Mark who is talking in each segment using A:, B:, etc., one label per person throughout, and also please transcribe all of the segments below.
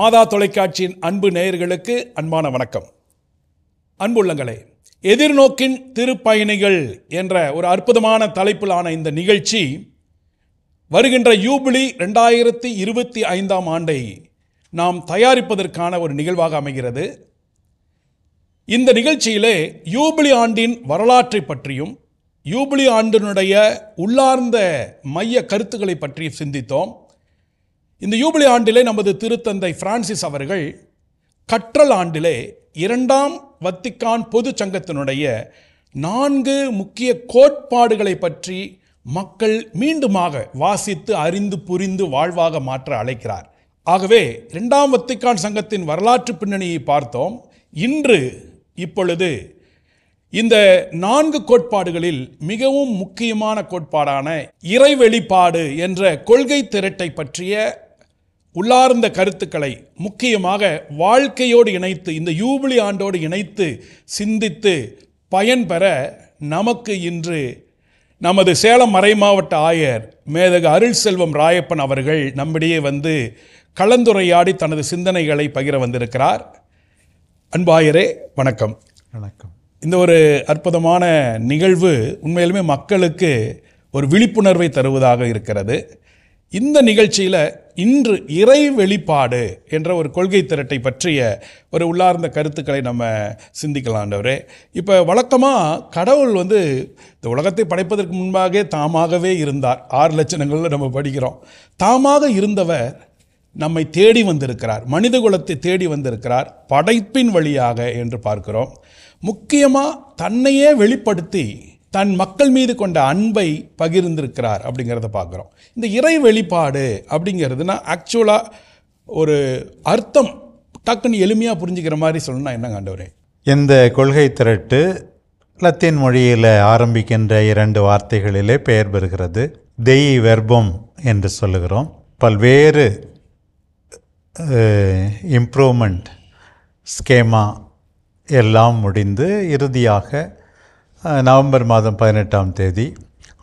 A: மாதா தொலைக்காட்சியின் அன்பு நேயர்களுக்கு அன்பான வணக்கம் அன்புள்ளங்களே எதிர்நோக்கின் திருப்பயணிகள் என்ற ஒரு அற்புதமான தலைப்பிலான இந்த நிகழ்ச்சி வருகின்ற யூபிலி ரெண்டாயிரத்தி இருபத்தி ஐந்தாம் ஆண்டை நாம் தயாரிப்பதற்கான ஒரு நிகழ்வாக அமைகிறது இந்த நிகழ்ச்சியிலே யூபிலி ஆண்டின் வரலாற்றை பற்றியும் யூபிலி ஆண்டினுடைய உள்ளார்ந்த மைய கருத்துக்களை பற்றி சிந்தித்தோம் இந்த யூபிலி ஆண்டிலே நமது திருத்தந்தை பிரான்சிஸ் அவர்கள் கற்றல் ஆண்டிலே இரண்டாம் வத்திக்கான் பொது சங்கத்தினுடைய நான்கு முக்கிய கோட்பாடுகளை பற்றி மக்கள் மீண்டுமாக வாசித்து அறிந்து புரிந்து வாழ்வாக மாற்ற அழைக்கிறார் ஆகவே இரண்டாம் வத்திக்கான் சங்கத்தின் வரலாற்று பின்னணியை பார்த்தோம் இன்று இப்பொழுது இந்த நான்கு கோட்பாடுகளில் மிகவும் முக்கியமான கோட்பாடான இறை வெளிப்பாடு என்ற கொள்கை திரட்டை பற்றிய உள்ளார்ந்த கருத்துக்களை முக்கியமாக வாழ்க்கையோடு இணைத்து இந்த யூபிலி ஆண்டோடு இணைத்து சிந்தித்து பயன்பெற நமக்கு இன்று நமது சேலம் மறை மாவட்ட ஆயர் மேதக அருள் செல்வம் ராயப்பன் அவர்கள் நம்மிடையே வந்து கலந்துரையாடி தனது சிந்தனைகளை பகிர வந்திருக்கிறார் அன்பாயரே வணக்கம் வணக்கம் இந்த ஒரு அற்புதமான நிகழ்வு உண்மையிலுமே மக்களுக்கு ஒரு விழிப்புணர்வை தருவதாக இருக்கிறது இந்த நிகழ்ச்சியில் இன்று இறை வெளிப்பாடு என்ற ஒரு கொள்கை திரட்டை பற்றிய ஒரு உள்ளார்ந்த கருத்துக்களை நம்ம சிந்திக்கலாண்டவரே இப்போ வழக்கமாக கடவுள் வந்து இந்த உலகத்தை படைப்பதற்கு முன்பாகவே தாமாகவே இருந்தார் ஆறு லட்சணங்களில் நம்ம படிக்கிறோம் தாமாக இருந்தவர் நம்மை தேடி வந்திருக்கிறார் மனித குலத்தை தேடி வந்திருக்கிறார் படைப்பின் வழியாக என்று பார்க்கிறோம் முக்கியமாக தன்னையே வெளிப்படுத்தி தன் மக்கள் மீது கொண்ட அன்பை பகிர்ந்திருக்கிறார் அப்படிங்கிறத பார்க்குறோம் இந்த இறை வெளிப்பாடு அப்படிங்கிறதுனா ஆக்சுவலாக ஒரு அர்த்தம் டக்குன்னு எளிமையாக புரிஞ்சுக்கிற மாதிரி சொல்லணும்னா என்ன ஆண்டவரே
B: இந்த கொள்கை திரட்டு லத்தீன் மொழியில் ஆரம்பிக்கின்ற இரண்டு வார்த்தைகளிலே பெயர் பெறுகிறது தெய் வெர்பம் என்று சொல்லுகிறோம் பல்வேறு இம்ப்ரூவ்மெண்ட் ஸ்கேமா எல்லாம் முடிந்து இறுதியாக நவம்பர் மாதம் பதினெட்டாம் தேதி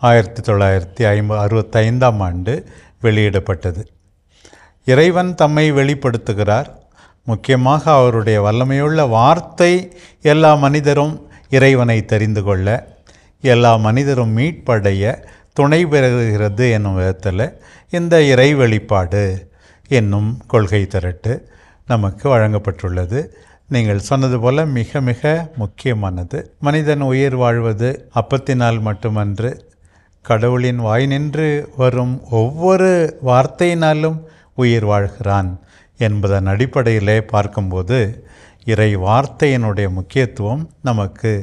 B: ஆயிரத்தி தொள்ளாயிரத்தி ஐம்ப அறுபத்தைந்தாம் ஆண்டு வெளியிடப்பட்டது இறைவன் தம்மை வெளிப்படுத்துகிறார் முக்கியமாக அவருடைய வல்லமையுள்ள வார்த்தை எல்லா மனிதரும் இறைவனை தெரிந்து கொள்ள எல்லா மனிதரும் மீட்படைய துணை பெறுகிறது என்னும் விதத்தில் இந்த இறை வெளிப்பாடு என்னும் கொள்கை திரட்டு நமக்கு வழங்கப்பட்டுள்ளது நீங்கள் சொன்னது போல மிக மிக முக்கியமானது மனிதன் உயிர் வாழ்வது அப்பத்தினால் மட்டுமன்று கடவுளின் வாய் நின்று வரும் ஒவ்வொரு வார்த்தையினாலும் உயிர் வாழ்கிறான் என்பதன் அடிப்படையிலே பார்க்கும்போது இறை வார்த்தையினுடைய முக்கியத்துவம் நமக்கு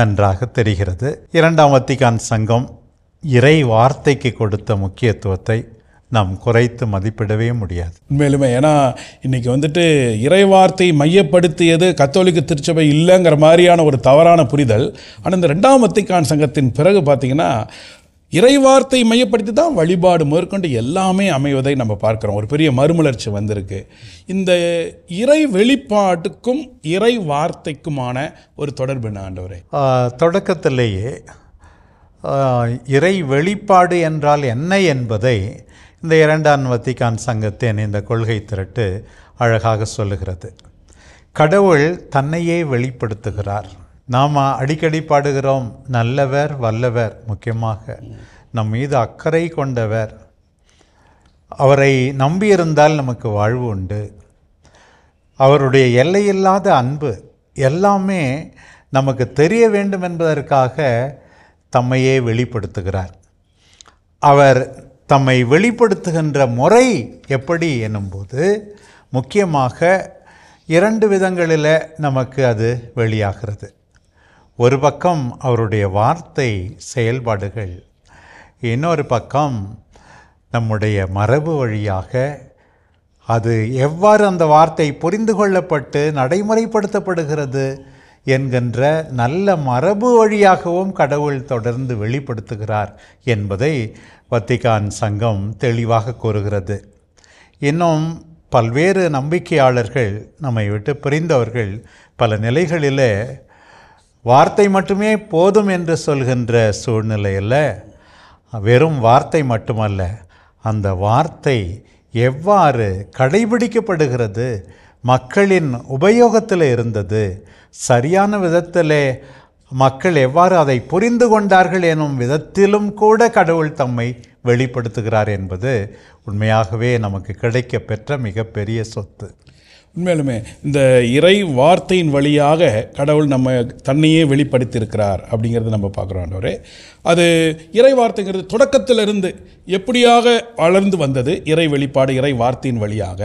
B: நன்றாக தெரிகிறது இரண்டாம் வத்திகான் சங்கம் இறை வார்த்தைக்கு கொடுத்த முக்கியத்துவத்தை நாம் குறைத்து மதிப்பிடவே முடியாது
A: உண்மையிலுமே ஏன்னா இன்றைக்கி வந்துட்டு இறைவார்த்தை மையப்படுத்தியது கத்தோலிக்க திருச்சபை இல்லைங்கிற மாதிரியான ஒரு தவறான புரிதல் ஆனால் இந்த ரெண்டாம் வத்திக்கான் சங்கத்தின் பிறகு பார்த்திங்கன்னா இறைவார்த்தை மையப்படுத்தி தான் வழிபாடு முதற்கொண்டு எல்லாமே அமைவதை நம்ம பார்க்குறோம் ஒரு பெரிய மறுமலர்ச்சி வந்திருக்கு இந்த இறை வெளிப்பாட்டுக்கும் இறை வார்த்தைக்குமான ஒரு தொடர்பு ஆண்டவரே
B: தொடக்கத்திலேயே இறை வெளிப்பாடு என்றால் என்ன என்பதை இந்த இரண்டாம் வத்திகான் சங்கத்தின் இந்த கொள்கை திரட்டு அழகாக சொல்லுகிறது கடவுள் தன்னையே வெளிப்படுத்துகிறார் நாம் அடிக்கடி பாடுகிறோம் நல்லவர் வல்லவர் முக்கியமாக நம் மீது அக்கறை கொண்டவர் அவரை நம்பியிருந்தால் நமக்கு வாழ்வு உண்டு அவருடைய எல்லையில்லாத அன்பு எல்லாமே நமக்கு தெரிய வேண்டும் என்பதற்காக தம்மையே வெளிப்படுத்துகிறார் அவர் தம்மை வெளிப்படுத்துகின்ற முறை எப்படி எனும்போது முக்கியமாக இரண்டு விதங்களில் நமக்கு அது வெளியாகிறது ஒரு பக்கம் அவருடைய வார்த்தை செயல்பாடுகள் இன்னொரு பக்கம் நம்முடைய மரபு வழியாக அது எவ்வாறு அந்த வார்த்தை புரிந்து கொள்ளப்பட்டு நடைமுறைப்படுத்தப்படுகிறது என்கின்ற நல்ல மரபு வழியாகவும் கடவுள் தொடர்ந்து வெளிப்படுத்துகிறார் என்பதை வத்திகான் சங்கம் தெளிவாக கூறுகிறது இன்னும் பல்வேறு நம்பிக்கையாளர்கள் நம்மை விட்டு பிரிந்தவர்கள் பல நிலைகளில் வார்த்தை மட்டுமே போதும் என்று சொல்கின்ற சூழ்நிலையில் வெறும் வார்த்தை மட்டுமல்ல அந்த வார்த்தை எவ்வாறு கடைபிடிக்கப்படுகிறது மக்களின் உபயோகத்தில் இருந்தது சரியான விதத்தில் மக்கள் எவ்வாறு அதை புரிந்து கொண்டார்கள் எனும் விதத்திலும் கூட கடவுள் தம்மை வெளிப்படுத்துகிறார் என்பது உண்மையாகவே நமக்கு கிடைக்க பெற்ற மிகப்பெரிய சொத்து உண்மையிலுமே இந்த
A: இறை வார்த்தையின் வழியாக கடவுள் நம்ம தன்னையே வெளிப்படுத்தியிருக்கிறார் அப்படிங்கிறது நம்ம பார்க்குறோம் ஆண்டவரே அது இறை வார்த்தைங்கிறது தொடக்கத்திலிருந்து எப்படியாக வளர்ந்து வந்தது இறை வெளிப்பாடு இறை வார்த்தையின் வழியாக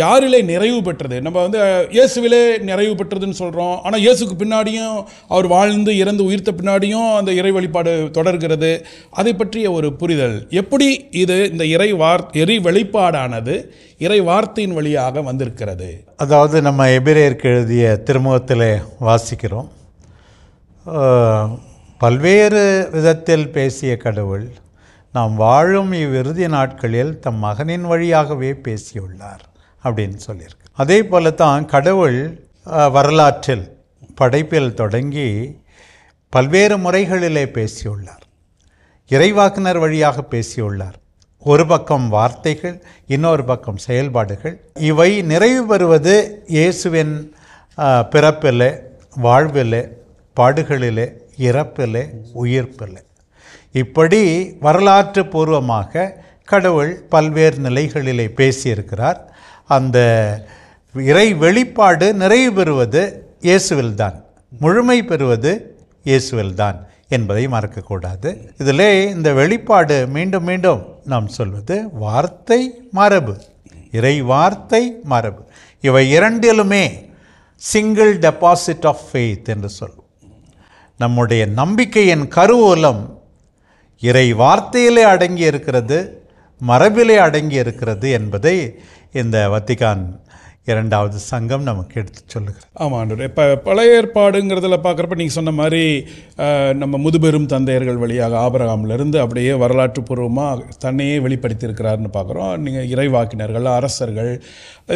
A: யாரிலே நிறைவு பெற்றது நம்ம வந்து இயேசுவிலே நிறைவு பெற்றதுன்னு சொல்கிறோம் ஆனால் இயேசுக்கு பின்னாடியும் அவர் வாழ்ந்து இறந்து உயிர்த்த பின்னாடியும் அந்த இறை வழிபாடு தொடர்கிறது அதை பற்றிய ஒரு புரிதல் எப்படி இது இந்த இறை வார் எரி வெளிப்பாடானது இறை வார்த்தையின் வழியாக வந்திருக்கிறது
B: அதாவது நம்ம எபிரேயருக்கு எழுதிய திருமுகத்தில் வாசிக்கிறோம் பல்வேறு விதத்தில் பேசிய கடவுள் நாம் வாழும் இவ்விறுதி நாட்களில் தம் மகனின் வழியாகவே பேசியுள்ளார் அப்படின்னு சொல்லியிருக்கு அதே போல தான் கடவுள் வரலாற்றில் படைப்பில் தொடங்கி பல்வேறு முறைகளிலே பேசியுள்ளார் இறைவாக்குனர் வழியாக பேசியுள்ளார் ஒரு பக்கம் வார்த்தைகள் இன்னொரு பக்கம் செயல்பாடுகள் இவை நிறைவு பெறுவது இயேசுவின் பிறப்பில் வாழ்வில் பாடுகளில் இறப்பில் உயிர்ப்பில் இப்படி வரலாற்று பூர்வமாக கடவுள் பல்வேறு நிலைகளிலே பேசியிருக்கிறார் அந்த இறை வெளிப்பாடு நிறைவு பெறுவது இயேசுவில்தான் முழுமை பெறுவது இயேசுவில்தான் என்பதை மறக்கக்கூடாது இதிலே இந்த வெளிப்பாடு மீண்டும் மீண்டும் நாம் சொல்வது வார்த்தை மரபு இறை வார்த்தை மரபு இவை இரண்டிலுமே சிங்கிள் டெபாசிட் ஆஃப் ஃபெய்த் என்று சொல்வோம் நம்முடைய நம்பிக்கையின் கருவூலம் இறை வார்த்தையிலே அடங்கி இருக்கிறது மரபிலே அடங்கி இருக்கிறது என்பதை இந்த வத்திகான் இரண்டாவது சங்கம் நமக்கு எடுத்து சொல்லுகிறது
A: ஆமாம் இப்போ பழைய ஏற்பாடுங்கிறதுல பார்க்குறப்ப நீங்கள் சொன்ன மாதிரி நம்ம முதுபெரும் தந்தையர்கள் வழியாக இருந்து அப்படியே வரலாற்று பூர்வமாக தன்னையே வெளிப்படுத்தியிருக்கிறாருன்னு பார்க்குறோம் நீங்கள் இறைவாக்கினர்கள் அரசர்கள்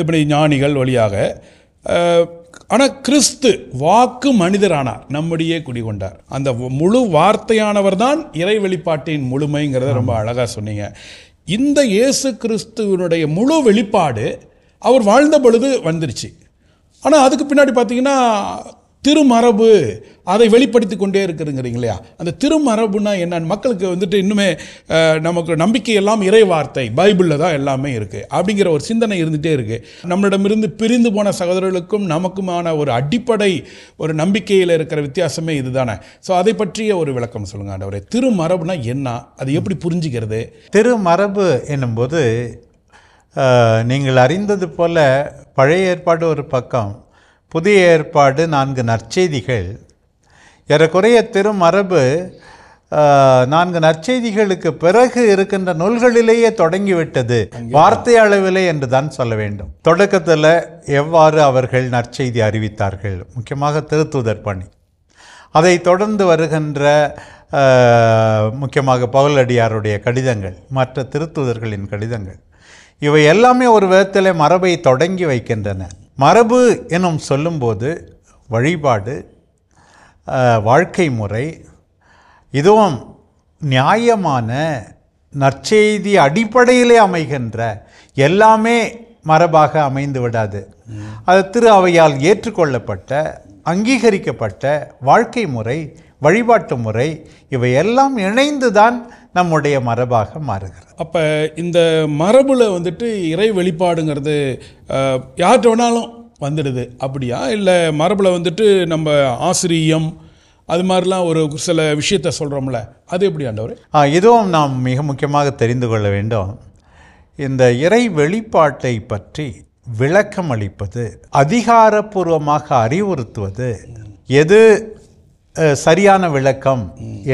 A: இப்படி ஞானிகள் வழியாக ஆனால் கிறிஸ்து வாக்கு மனிதரானார் நம்முடைய குடிகொண்டார் அந்த முழு வார்த்தையானவர் தான் இறை வெளிப்பாட்டின் முழுமைங்கிறத ரொம்ப அழகாக சொன்னீங்க இந்த இயேசு கிறிஸ்துவனுடைய முழு வெளிப்பாடு அவர் வாழ்ந்த பொழுது வந்துருச்சு ஆனால் அதுக்கு பின்னாடி பார்த்திங்கன்னா திருமரபு அதை வெளிப்படுத்தி கொண்டே இருக்குதுங்கிறீங்க இல்லையா அந்த திருமரபுனா என்னன்னு மக்களுக்கு வந்துட்டு இன்னுமே நமக்கு நம்பிக்கை எல்லாம் இறைவார்த்தை பைபிளில் தான் எல்லாமே இருக்குது அப்படிங்கிற ஒரு சிந்தனை இருந்துகிட்டே இருக்குது நம்மளிடமிருந்து பிரிந்து போன சகோதரர்களுக்கும் நமக்குமான ஒரு அடிப்படை ஒரு நம்பிக்கையில் இருக்கிற வித்தியாசமே இதுதானே ஸோ அதை பற்றிய ஒரு விளக்கம்
B: சொல்லுங்கள் ஆண்டவரே திருமரபுனா என்ன அது எப்படி புரிஞ்சுக்கிறது திருமரபு என்னும்போது நீங்கள் அறிந்தது போல் பழைய ஏற்பாடு ஒரு பக்கம் புதிய ஏற்பாடு நான்கு நற்செய்திகள் ஏறக்குறைய திருமரபு நான்கு நற்செய்திகளுக்கு பிறகு இருக்கின்ற நூல்களிலேயே தொடங்கிவிட்டது வார்த்தை அளவிலே என்று தான் சொல்ல வேண்டும் தொடக்கத்தில் எவ்வாறு அவர்கள் நற்செய்தி அறிவித்தார்கள் முக்கியமாக திருத்துதர் பணி அதை தொடர்ந்து வருகின்ற முக்கியமாக பவுலடியாருடைய கடிதங்கள் மற்ற திருத்துதர்களின் கடிதங்கள் இவை எல்லாமே ஒரு விதத்தில் மரபை தொடங்கி வைக்கின்றன மரபு எனும் சொல்லும்போது வழிபாடு வாழ்க்கை முறை இதுவும் நியாயமான நற்செய்தி அடிப்படையிலே அமைகின்ற எல்லாமே மரபாக அமைந்து விடாது அது திரு அவையால் ஏற்றுக்கொள்ளப்பட்ட அங்கீகரிக்கப்பட்ட வாழ்க்கை முறை வழிபாட்டு முறை இவையெல்லாம் இணைந்துதான் நம்முடைய மரபாக மாறுகிறது அப்போ இந்த
A: மரபில் வந்துட்டு இறை வெளிப்பாடுங்கிறது யார்கிட்ட வேணாலும் வந்துடுது அப்படியா இல்லை மரபில் வந்துட்டு நம்ம ஆசிரியம் அது மாதிரிலாம் ஒரு சில விஷயத்த சொல்கிறோம்ல அது எப்படி ஆண்டவர்
B: இதுவும் நாம் மிக முக்கியமாக தெரிந்து கொள்ள வேண்டும் இந்த இறை வெளிப்பாட்டை பற்றி விளக்கம் அளிப்பது அதிகாரப்பூர்வமாக அறிவுறுத்துவது எது சரியான விளக்கம்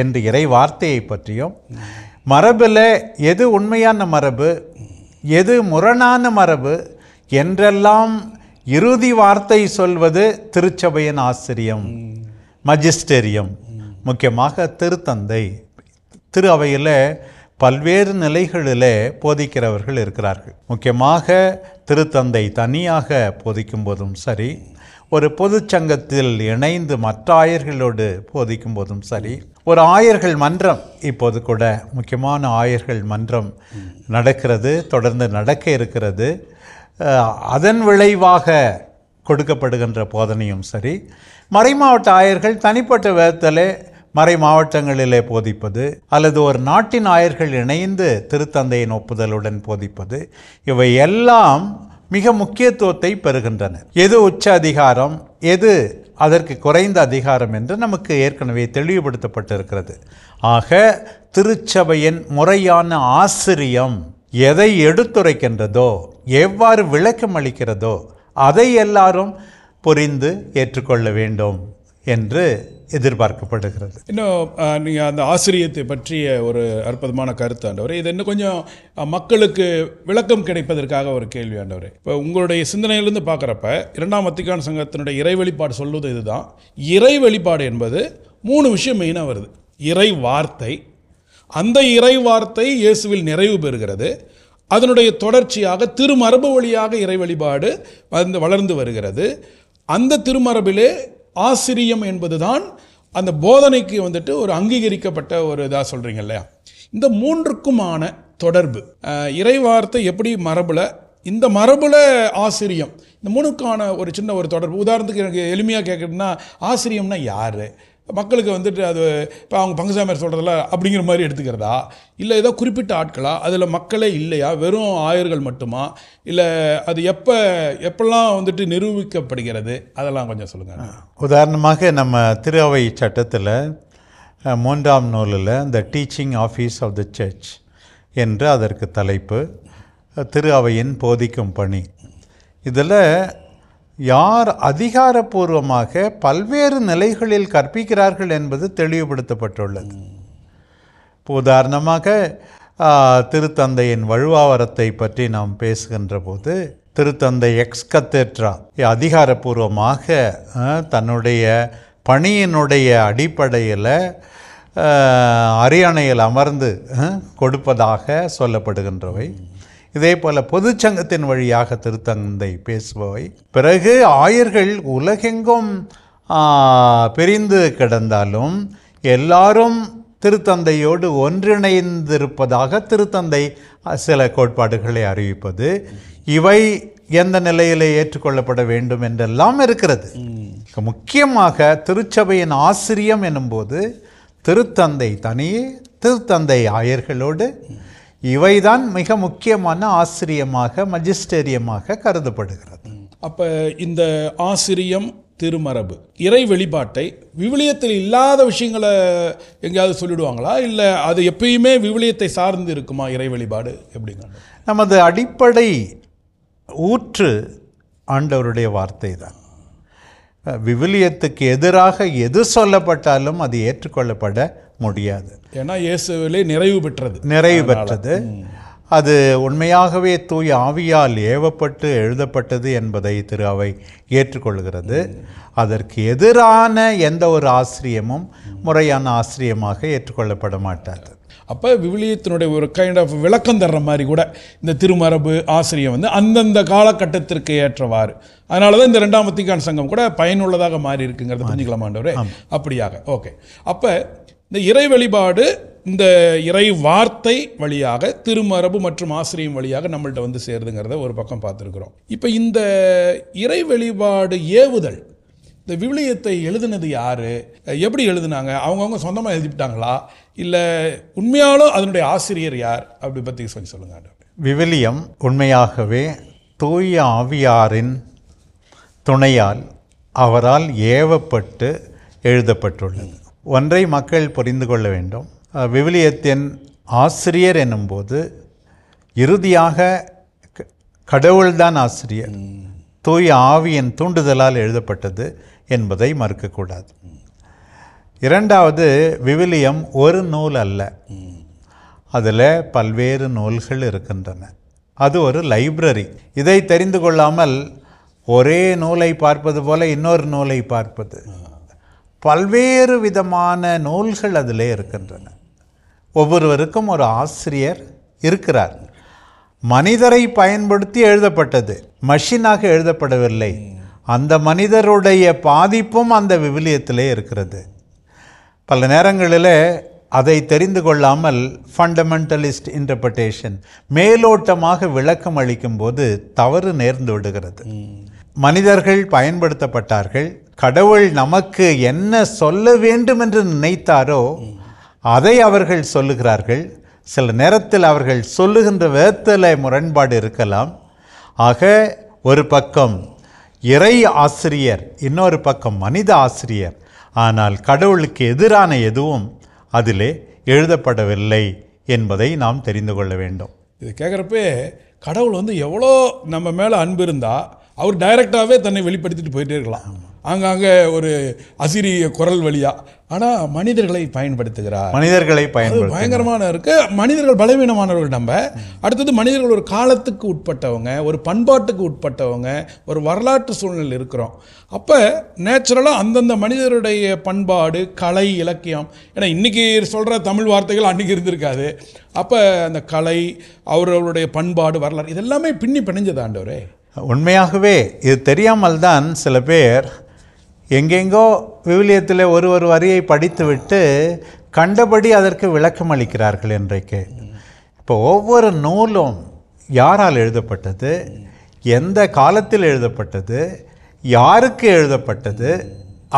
B: என்று இறை வார்த்தையை பற்றியும் மரபில் எது உண்மையான மரபு எது முரணான மரபு என்றெல்லாம் இறுதி வார்த்தை சொல்வது திருச்சபையின் ஆசிரியம் மஜிஸ்டேரியம் முக்கியமாக திருத்தந்தை திரு அவையில் பல்வேறு நிலைகளில் போதிக்கிறவர்கள் இருக்கிறார்கள் முக்கியமாக திருத்தந்தை தனியாக போதிக்கும் போதும் சரி ஒரு பொதுச்சங்கத்தில் இணைந்து மற்ற ஆயர்களோடு போதிக்கும் போதும் சரி ஒரு ஆயர்கள் மன்றம் இப்போது கூட முக்கியமான ஆயர்கள் மன்றம் நடக்கிறது தொடர்ந்து நடக்க இருக்கிறது அதன் விளைவாக கொடுக்கப்படுகின்ற போதனையும் சரி மறைமாவட்ட ஆயர்கள் தனிப்பட்ட விதத்திலே மறை மாவட்டங்களிலே போதிப்பது அல்லது ஒரு நாட்டின் ஆயர்கள் இணைந்து திருத்தந்தையின் ஒப்புதலுடன் போதிப்பது இவை எல்லாம் மிக முக்கியத்துவத்தை பெறுகின்றன எது உச்ச அதிகாரம் எது அதற்கு குறைந்த அதிகாரம் என்று நமக்கு ஏற்கனவே தெளிவுபடுத்தப்பட்டிருக்கிறது ஆக திருச்சபையின் முறையான ஆசிரியம் எதை எடுத்துரைக்கின்றதோ எவ்வாறு விளக்கம் அளிக்கிறதோ அதை எல்லாரும் புரிந்து ஏற்றுக்கொள்ள வேண்டும் என்று எதிர்பார்க்கப்படுகிறது
A: இன்னும் நீங்கள் அந்த ஆசிரியத்தை பற்றிய ஒரு அற்புதமான கருத்து ஆண்டவர் இது இன்னும் கொஞ்சம் மக்களுக்கு விளக்கம் கிடைப்பதற்காக ஒரு கேள்வி ஆண்டவர் இப்போ உங்களுடைய சிந்தனையிலிருந்து பார்க்குறப்ப இரண்டாம் வத்திக்கான சங்கத்தினுடைய இறை வெளிப்பாடு சொல்வது இதுதான் இறை வெளிப்பாடு என்பது மூணு விஷயம் மெயினாக வருது இறை வார்த்தை அந்த இறை வார்த்தை இயேசுவில் நிறைவு பெறுகிறது அதனுடைய தொடர்ச்சியாக திருமரபு வழியாக இறை வழிபாடு வந்து வளர்ந்து வருகிறது அந்த திருமரபிலே ஆசிரியம் என்பதுதான் அந்த போதனைக்கு வந்துட்டு ஒரு அங்கீகரிக்கப்பட்ட ஒரு இதாக சொல்கிறீங்க இல்லையா இந்த மூன்றுக்குமான தொடர்பு இறைவார்த்தை எப்படி மரபில் இந்த மரபில் ஆசிரியம் இந்த மூணுக்கான ஒரு சின்ன ஒரு தொடர்பு உதாரணத்துக்கு எனக்கு எளிமையாக கேட்குறதுன்னா ஆசிரியம்னா யார் மக்களுக்கு வந்துட்டு அது இப்போ அவங்க பங்குசாமியார் சொல்கிறதில்ல அப்படிங்கிற மாதிரி எடுத்துக்கிறதா இல்லை ஏதோ குறிப்பிட்ட ஆட்களா அதில் மக்களே இல்லையா வெறும் ஆயர்கள் மட்டுமா இல்லை அது எப்போ எப்பெல்லாம் வந்துட்டு நிரூபிக்கப்படுகிறது அதெல்லாம் கொஞ்சம் சொல்லுங்கள்
B: உதாரணமாக நம்ம திருவை சட்டத்தில் மூன்றாம் நூலில் the teaching office of the church என்று அதற்கு தலைப்பு திரு அவையின் போதிக்கும் பணி இதில் யார் அதிகாரப்பூர்வமாக பல்வேறு நிலைகளில் கற்பிக்கிறார்கள் என்பது தெளிவுபடுத்தப்பட்டுள்ளது இப்போ உதாரணமாக திருத்தந்தையின் வழுவாவரத்தை பற்றி நாம் பேசுகின்ற போது திருத்தந்தை எக்ஸ் கத்தேட்ரா அதிகாரப்பூர்வமாக தன்னுடைய பணியினுடைய அடிப்படையில் அரியணையில் அமர்ந்து கொடுப்பதாக சொல்லப்படுகின்றவை இதே போல பொதுச்சங்கத்தின் வழியாக திருத்தந்தை பேசுபவை பிறகு ஆயர்கள் உலகெங்கும் பிரிந்து கிடந்தாலும் எல்லாரும் திருத்தந்தையோடு ஒன்றிணைந்திருப்பதாக திருத்தந்தை சில கோட்பாடுகளை அறிவிப்பது இவை எந்த நிலையிலே ஏற்றுக்கொள்ளப்பட வேண்டும் என்றெல்லாம் இருக்கிறது முக்கியமாக திருச்சபையின் ஆசிரியம் எனும்போது திருத்தந்தை தனியே திருத்தந்தை ஆயர்களோடு இவைதான் மிக முக்கியமான ஆசிரியமாக மஜிஸ்டேரியமாக கருதப்படுகிறது
A: அப்போ இந்த ஆசிரியம் திருமரபு இறை வெளிப்பாட்டை விவிலியத்தில் இல்லாத விஷயங்களை எங்கேயாவது சொல்லிடுவாங்களா இல்லை அது எப்பயுமே விவிலியத்தை சார்ந்து இருக்குமா இறை வழிபாடு எப்படிங்க நமது
B: அடிப்படை ஊற்று ஆண்டவருடைய வார்த்தை தான் விவிலியத்துக்கு எதிராக எது சொல்லப்பட்டாலும் அது ஏற்றுக்கொள்ளப்பட முடியாது
A: ஏன்னா இயேசுவிலே நிறைவு பெற்றது நிறைவு பெற்றது
B: அது உண்மையாகவே தூய் ஆவியால் ஏவப்பட்டு எழுதப்பட்டது என்பதை திரு அவை ஏற்றுக்கொள்கிறது அதற்கு எதிரான எந்த ஒரு ஆசிரியமும் முறையான ஆசிரியமாக ஏற்றுக்கொள்ளப்பட மாட்டாது அப்போ விவிலியத்தினுடைய ஒரு கைண்ட் ஆஃப் விளக்கம் தர்ற மாதிரி கூட இந்த திருமரபு
A: ஆசிரியம் வந்து அந்தந்த காலகட்டத்திற்கு ஏற்றவாறு அதனால தான் இந்த ரெண்டாம் வத்திகான் சங்கம் கூட பயனுள்ளதாக மாறி இருக்குங்கிறத புரிஞ்சுக்கலாமாண்டவரே அப்படியாக ஓகே அப்போ இந்த இறை வழிபாடு இந்த இறை வார்த்தை வழியாக திருமரபு மற்றும் ஆசிரியம் வழியாக நம்மள்கிட்ட வந்து சேருதுங்கிறத ஒரு பக்கம் பார்த்துருக்குறோம் இப்போ இந்த இறை வழிபாடு ஏவுதல் இந்த விவிலியத்தை எழுதினது யார் எப்படி எழுதினாங்க அவங்கவுங்க சொந்தமாக எழுதிவிட்டாங்களா இல்லை உண்மையாலும் அதனுடைய ஆசிரியர் யார் அப்படி பற்றி சொல்லி சொல்லுங்க
B: விவிலியம் உண்மையாகவே தூய ஆவியாரின் துணையால் அவரால் ஏவப்பட்டு எழுதப்பட்டுள்ளது ஒன்றை மக்கள் புரிந்து கொள்ள வேண்டும் விவிலியத்தின் ஆசிரியர் என்னும்போது இறுதியாக கடவுள்தான் ஆசிரியர் தூய் ஆவியின் தூண்டுதலால் எழுதப்பட்டது என்பதை மறுக்கக்கூடாது இரண்டாவது விவிலியம் ஒரு நூல் அல்ல அதில் பல்வேறு நூல்கள் இருக்கின்றன அது ஒரு லைப்ரரி இதை தெரிந்து கொள்ளாமல் ஒரே நூலை பார்ப்பது போல இன்னொரு நூலை பார்ப்பது பல்வேறு விதமான நூல்கள் அதில் இருக்கின்றன ஒவ்வொருவருக்கும் ஒரு ஆசிரியர் இருக்கிறார் மனிதரை பயன்படுத்தி எழுதப்பட்டது மஷினாக எழுதப்படவில்லை அந்த மனிதருடைய பாதிப்பும் அந்த விவிலியத்திலே இருக்கிறது பல நேரங்களில் அதை தெரிந்து கொள்ளாமல் ஃபண்டமெண்டலிஸ்ட் இன்டர்பிரிட்டேஷன் மேலோட்டமாக விளக்கம் அளிக்கும் போது தவறு நேர்ந்து விடுகிறது மனிதர்கள் பயன்படுத்தப்பட்டார்கள் கடவுள் நமக்கு என்ன சொல்ல வேண்டும் என்று நினைத்தாரோ அதை அவர்கள் சொல்லுகிறார்கள் சில நேரத்தில் அவர்கள் சொல்லுகின்ற விதத்தில் முரண்பாடு இருக்கலாம் ஆக ஒரு பக்கம் இறை ஆசிரியர் இன்னொரு பக்கம் மனித ஆசிரியர் ஆனால் கடவுளுக்கு எதிரான எதுவும் அதிலே எழுதப்படவில்லை என்பதை நாம் தெரிந்து கொள்ள வேண்டும்
A: இது கேட்குறப்பே கடவுள் வந்து எவ்வளோ நம்ம மேலே அன்பு இருந்தால் அவர் டைரெக்டாகவே தன்னை வெளிப்படுத்திட்டு போயிட்டே இருக்கலாம் ஆங்காங்கே ஒரு அசிரிய குரல் வழியாக ஆனால் மனிதர்களை பயன்படுத்துகிறார்
B: மனிதர்களை பயன்படுத்த பயங்கரமான
A: இருக்கு மனிதர்கள் பலவீனமானவர்கள் நம்ம அடுத்தது மனிதர்கள் ஒரு காலத்துக்கு உட்பட்டவங்க ஒரு பண்பாட்டுக்கு உட்பட்டவங்க ஒரு வரலாற்று சூழ்நிலை இருக்கிறோம் அப்போ நேச்சுரலாக அந்தந்த மனிதருடைய பண்பாடு கலை இலக்கியம் ஏன்னா இன்றைக்கி சொல்கிற தமிழ் வார்த்தைகள் அன்றைக்கி இருந்திருக்காது அப்போ அந்த கலை அவர்களுடைய பண்பாடு வரலாறு
B: இதெல்லாமே பின்னி பிணைஞ்சதாண்டவரே உண்மையாகவே இது தெரியாமல் தான் சில பேர் எங்கெங்கோ விவிலியத்தில் ஒரு ஒரு வரியை படித்துவிட்டு கண்டபடி அதற்கு விளக்கம் அளிக்கிறார்கள் இன்றைக்கு இப்போ ஒவ்வொரு நூலும் யாரால் எழுதப்பட்டது எந்த காலத்தில் எழுதப்பட்டது யாருக்கு எழுதப்பட்டது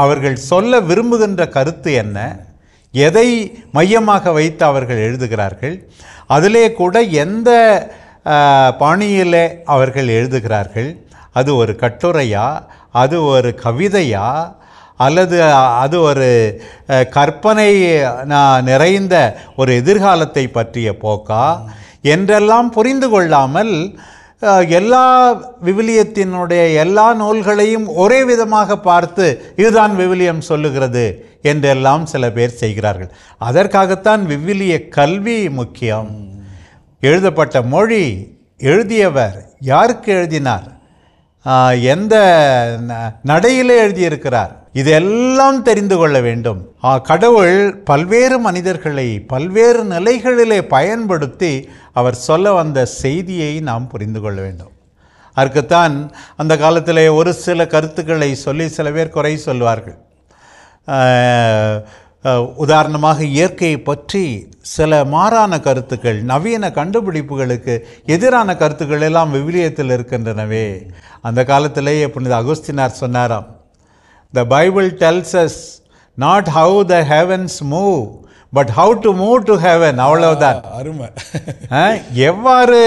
B: அவர்கள் சொல்ல விரும்புகின்ற கருத்து என்ன எதை மையமாக வைத்து அவர்கள் எழுதுகிறார்கள் அதிலே கூட எந்த பாணியிலே அவர்கள் எழுதுகிறார்கள் அது ஒரு கட்டுரையா அது ஒரு கவிதையா அல்லது அது ஒரு கற்பனை நான் நிறைந்த ஒரு எதிர்காலத்தை பற்றிய போக்கா என்றெல்லாம் புரிந்து கொள்ளாமல் எல்லா விவிலியத்தினுடைய எல்லா நூல்களையும் ஒரே விதமாக பார்த்து இதுதான் விவிலியம் சொல்லுகிறது என்றெல்லாம் சில பேர் செய்கிறார்கள் அதற்காகத்தான் விவிலிய கல்வி முக்கியம் எழுதப்பட்ட மொழி எழுதியவர் யாருக்கு எழுதினார் எந்த நடையில் எழுதியிருக்கிறார் இதெல்லாம் தெரிந்து கொள்ள வேண்டும் கடவுள் பல்வேறு மனிதர்களை பல்வேறு நிலைகளிலே பயன்படுத்தி அவர் சொல்ல வந்த செய்தியை நாம் புரிந்து கொள்ள வேண்டும் அதற்குத்தான் அந்த காலத்தில் ஒரு சில கருத்துக்களை சொல்லி சில பேர் குறை சொல்வார்கள் உதாரணமாக இயற்கையை பற்றி சில மாறான கருத்துக்கள் நவீன கண்டுபிடிப்புகளுக்கு எதிரான கருத்துக்கள் எல்லாம் விவிலியத்தில் இருக்கின்றனவே அந்த காலத்திலேயே புனித அகுஸ்தினார் சொன்னாராம் the Bible tells us not how the heavens move but how to move to heaven அவ்வளவுதான் அருமை எவ்வாறு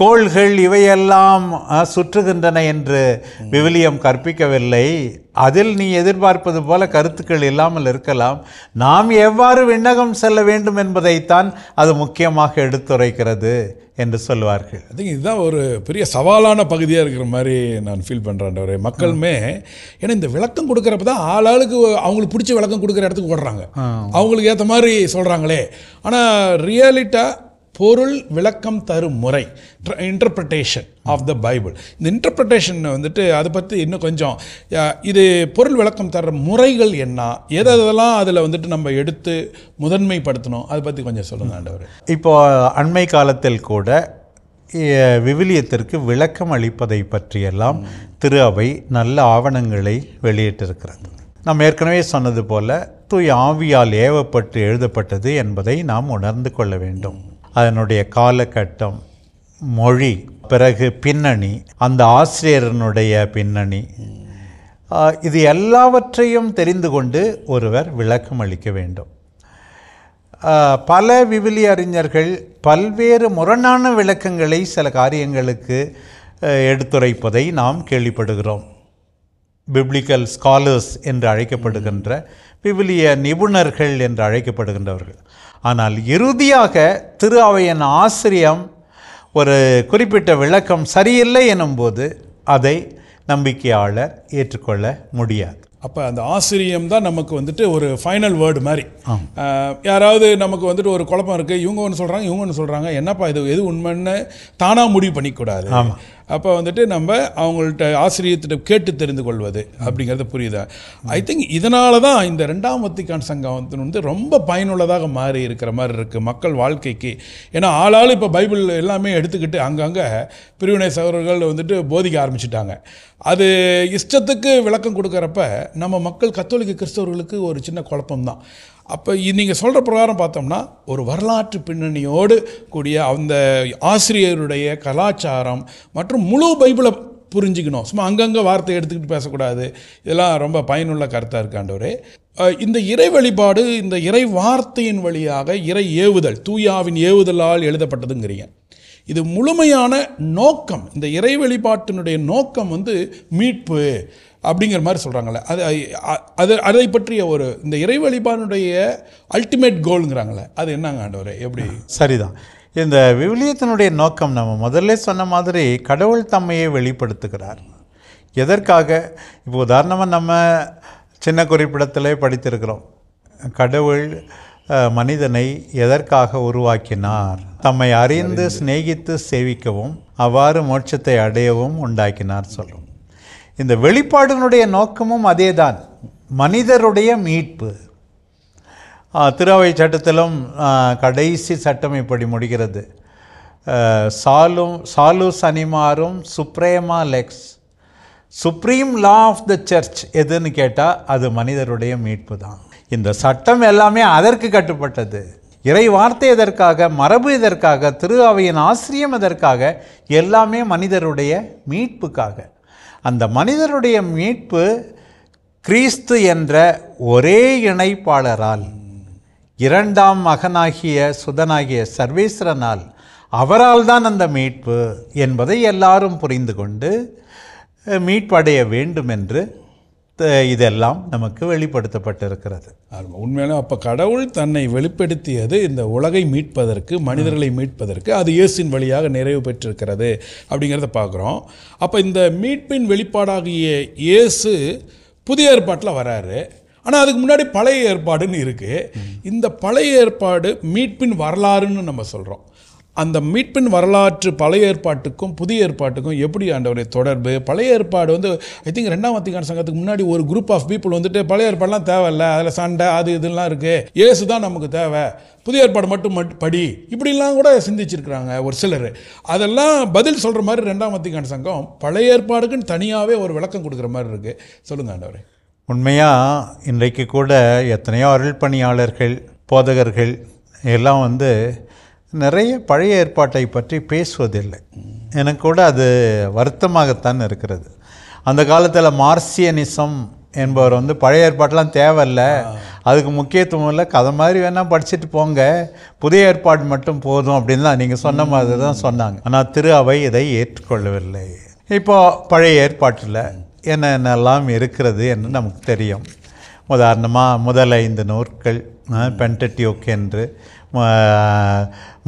B: கோள்கள் இவையெல்லாம் சுற்றுகின்றன என்று விவிலியம் கற்பிக்கவில்லை அதில் நீ எதிர்பார்ப்பது போல கருத்துக்கள் இல்லாமல் இருக்கலாம் நாம் எவ்வாறு விண்ணகம் செல்ல வேண்டும் என்பதைத்தான் அது முக்கியமாக எடுத்துரைக்கிறது என்று சொல்வார்கள் அது இதுதான் ஒரு பெரிய சவாலான பகுதியாக இருக்கிற மாதிரி நான் ஃபீல் பண்ணுறேன் மக்களுமே ஏன்னா இந்த
A: விளக்கம் கொடுக்குறப்ப தான் ஆளாளுக்கு அவங்களுக்கு பிடிச்ச விளக்கம் கொடுக்குற இடத்துக்கு ஓடுறாங்க அவங்களுக்கு ஏற்ற மாதிரி சொல்கிறாங்களே ஆனால் ரியாலிட்டா பொருள் விளக்கம் தரும் முறை இன்டர்பிரிட்டேஷன் ஆஃப் த பைபிள் இந்த இன்டர்பிரிட்டேஷன் வந்துட்டு அதை பற்றி இன்னும் கொஞ்சம் இது பொருள் விளக்கம் தர முறைகள் என்ன எது எதெல்லாம் அதில் வந்துட்டு நம்ம எடுத்து முதன்மைப்படுத்தணும் அதை பற்றி கொஞ்சம் சொல்லுங்கள் ஆண்டவர்
B: இப்போ அண்மை காலத்தில் கூட விவிலியத்திற்கு விளக்கம் அளிப்பதை பற்றியெல்லாம் திரு அவை நல்ல ஆவணங்களை வெளியிட்டிருக்கிறாங்க நாம் ஏற்கனவே சொன்னது போல தூய் ஆவியால் ஏவப்பட்டு எழுதப்பட்டது என்பதை நாம் உணர்ந்து கொள்ள வேண்டும் அதனுடைய காலகட்டம் மொழி பிறகு பின்னணி அந்த ஆசிரியரனுடைய பின்னணி இது எல்லாவற்றையும் தெரிந்து கொண்டு ஒருவர் விளக்கம் அளிக்க வேண்டும் பல விவிலி அறிஞர்கள் பல்வேறு முரணான விளக்கங்களை சில காரியங்களுக்கு எடுத்துரைப்பதை நாம் கேள்விப்படுகிறோம் பிப்ளிக்கல் ஸ்காலர்ஸ் என்று அழைக்கப்படுகின்ற பிபிலிய நிபுணர்கள் என்று அழைக்கப்படுகின்றவர்கள் ஆனால் இறுதியாக திரு அவையின் ஆசிரியம் ஒரு குறிப்பிட்ட விளக்கம் சரியில்லை எனும்போது அதை நம்பிக்கையாளர் ஏற்றுக்கொள்ள முடியாது அப்போ அந்த ஆசிரியம் தான் நமக்கு வந்துட்டு ஒரு ஃபைனல் வேர்டு மாதிரி யாராவது
A: நமக்கு வந்துட்டு ஒரு குழப்பம் இருக்குது இவங்க ஒன்று சொல்கிறாங்க இவங்க ஒன்று சொல்கிறாங்க என்னப்பா இது எது உண்மைன்னு தானாக முடிவு பண்ணிக்கூடாது அப்போ வந்துட்டு நம்ம அவங்கள்ட்ட ஆசிரியத்திட்ட கேட்டு தெரிந்து கொள்வது அப்படிங்கிறது புரியுதா ஐ திங்க் இதனால தான் இந்த ரெண்டாம் வத்திக்கான் சங்கம் வந்து ரொம்ப பயனுள்ளதாக மாறி இருக்கிற மாதிரி இருக்குது மக்கள் வாழ்க்கைக்கு ஏன்னா ஆளால் இப்போ பைபிள் எல்லாமே எடுத்துக்கிட்டு அங்கங்கே பிரிவினை சகோதரர்கள் வந்துட்டு போதிக்க ஆரம்பிச்சிட்டாங்க அது இஷ்டத்துக்கு விளக்கம் கொடுக்குறப்ப நம்ம மக்கள் கத்தோலிக்க கிறிஸ்தவர்களுக்கு ஒரு சின்ன குழப்பம் தான் அப்போ நீங்கள் சொல்கிற பிரகாரம் பார்த்தோம்னா ஒரு வரலாற்று பின்னணியோடு கூடிய அந்த ஆசிரியருடைய கலாச்சாரம் மற்றும் முழு பைபிளை புரிஞ்சுக்கணும் சும்மா அங்கங்கே வார்த்தை எடுத்துக்கிட்டு பேசக்கூடாது இதெல்லாம் ரொம்ப பயனுள்ள கருத்தாக இருக்காண்டவரே இந்த இறை வழிபாடு இந்த இறை வார்த்தையின் வழியாக இறை ஏவுதல் தூயாவின் ஏவுதலால் எழுதப்பட்டதுங்கிறீங்க இது முழுமையான நோக்கம் இந்த இறை வெளிப்பாட்டினுடைய நோக்கம் வந்து மீட்பு அப்படிங்கிற மாதிரி சொல்கிறாங்களே அது அது அதை பற்றிய ஒரு இந்த இறை வழிபாடுடைய அல்டிமேட் கோல்ங்கிறாங்களே அது என்னங்க ஆண்டவர் எப்படி
B: சரிதான் இந்த விவிலியத்தினுடைய நோக்கம் நம்ம முதல்ல சொன்ன மாதிரி கடவுள் தம்மையை வெளிப்படுத்துகிறார் எதற்காக இப்போ உதாரணமாக நம்ம சின்ன குறிப்பிடத்தில் படித்திருக்கிறோம் கடவுள் மனிதனை எதற்காக உருவாக்கினார் தம்மை அறிந்து சிநேகித்து சேவிக்கவும் அவ்வாறு மோட்சத்தை அடையவும் உண்டாக்கினார் சொல்லும் இந்த வெளிப்பாடுனுடைய நோக்கமும் அதே மனிதருடைய மீட்பு திருவை சட்டத்திலும் கடைசி சட்டம் இப்படி முடிகிறது சாலும் சாலு சனிமாரும் சுப்ரேமா லெக்ஸ் supreme law of the church எதுன்னு கேட்டால் அது மனிதருடைய மீட்பு தான் இந்த சட்டம் எல்லாமே அதற்கு கட்டுப்பட்டது இறை வார்த்தை எதற்காக மரபு எதற்காக திரு அவையின் ஆசிரியம் எதற்காக எல்லாமே மனிதருடைய மீட்புக்காக அந்த மனிதருடைய மீட்பு கிறிஸ்து என்ற ஒரே இணைப்பாளரால் இரண்டாம் மகனாகிய சுதனாகிய சர்வேஸ்வரனால் அவரால் தான் அந்த மீட்பு என்பதை எல்லாரும் புரிந்து கொண்டு மீட்படைய வேண்டும் என்று இதெல்லாம் நமக்கு வெளிப்படுத்தப்பட்டிருக்கிறது உண்மையிலே அப்போ கடவுள் தன்னை வெளிப்படுத்தியது
A: இந்த உலகை மீட்பதற்கு மனிதர்களை மீட்பதற்கு அது இயேசின் வழியாக நிறைவு பெற்றிருக்கிறது அப்படிங்கிறத பார்க்குறோம் அப்போ இந்த மீட்பின் வெளிப்பாடாகிய இயேசு புதிய ஏற்பாட்டில் வராரு ஆனால் அதுக்கு முன்னாடி பழைய ஏற்பாடுன்னு இருக்குது இந்த பழைய ஏற்பாடு மீட்பின் வரலாறுன்னு நம்ம சொல்கிறோம் அந்த மீட்பின் வரலாற்று பழைய ஏற்பாட்டுக்கும் புதிய ஏற்பாட்டுக்கும் எப்படி ஆண்டவரை தொடர்பு பழைய ஏற்பாடு வந்து ஐ திங்க் ரெண்டாம் வத்திகான சங்கத்துக்கு முன்னாடி ஒரு குரூப் ஆஃப் பீப்புள் வந்துட்டு பழைய ஏற்பாடுலாம் தேவையில்ல அதில் சண்டை அது இதெல்லாம் இருக்குது ஏசு தான் நமக்கு தேவை புதிய ஏற்பாடு மட்டும் மட்டும் படி இப்படிலாம் கூட சிந்திச்சிருக்கிறாங்க ஒரு சிலர் அதெல்லாம் பதில் சொல்கிற மாதிரி ரெண்டாம் வத்திகான சங்கம் பழைய ஏற்பாடுக்குன்னு தனியாகவே ஒரு விளக்கம் கொடுக்குற மாதிரி இருக்குது சொல்லுங்க ஆண்டவர்
B: உண்மையாக இன்றைக்கு கூட எத்தனையோ அருள் பணியாளர்கள் போதகர்கள் எல்லாம் வந்து நிறைய பழைய ஏற்பாட்டை பற்றி பேசுவதில்லை எனக்கு கூட அது வருத்தமாகத்தான் இருக்கிறது அந்த காலத்தில் மார்சியனிசம் என்பவர் வந்து பழைய ஏற்பாட்டெலாம் தேவையில்லை அதுக்கு முக்கியத்துவம் இல்லை கதை மாதிரி வேணால் படிச்சுட்டு போங்க புதிய ஏற்பாடு மட்டும் போதும் அப்படின்லாம் நீங்கள் சொன்ன மாதிரி தான் சொன்னாங்க ஆனால் திரு அவை இதை ஏற்றுக்கொள்ளவில்லை இப்போது பழைய ஏற்பாட்டில் என்னென்னலாம் இருக்கிறது என்று நமக்கு தெரியும் உதாரணமாக முதல் ஐந்து நூற்கள் பென்டட்டியோக் என்று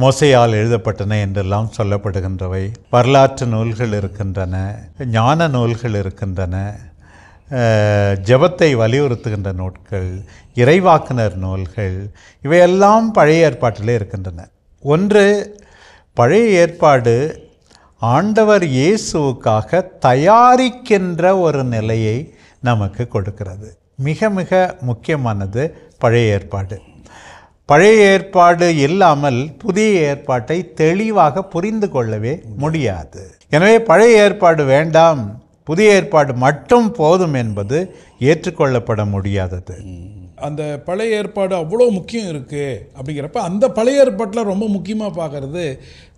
B: மோசையால் எழுதப்பட்டன என்றெல்லாம் சொல்லப்படுகின்றவை வரலாற்று நூல்கள் இருக்கின்றன ஞான நூல்கள் இருக்கின்றன ஜபத்தை வலியுறுத்துகின்ற நூல்கள் இறைவாக்குனர் நூல்கள் இவையெல்லாம் பழைய ஏற்பாட்டிலே இருக்கின்றன ஒன்று பழைய ஏற்பாடு ஆண்டவர் இயேசுவுக்காக தயாரிக்கின்ற ஒரு நிலையை நமக்கு கொடுக்கிறது மிக மிக முக்கியமானது பழைய ஏற்பாடு பழைய ஏற்பாடு இல்லாமல் புதிய ஏற்பாட்டை தெளிவாக புரிந்து கொள்ளவே முடியாது எனவே பழைய ஏற்பாடு வேண்டாம் புதிய ஏற்பாடு மட்டும் போதும் என்பது ஏற்றுக்கொள்ளப்பட முடியாதது
A: அந்த பழைய ஏற்பாடு அவ்வளோ முக்கியம் இருக்குது அப்படிங்கிறப்ப அந்த பழைய ஏற்பாட்டில் ரொம்ப முக்கியமாக பார்க்குறது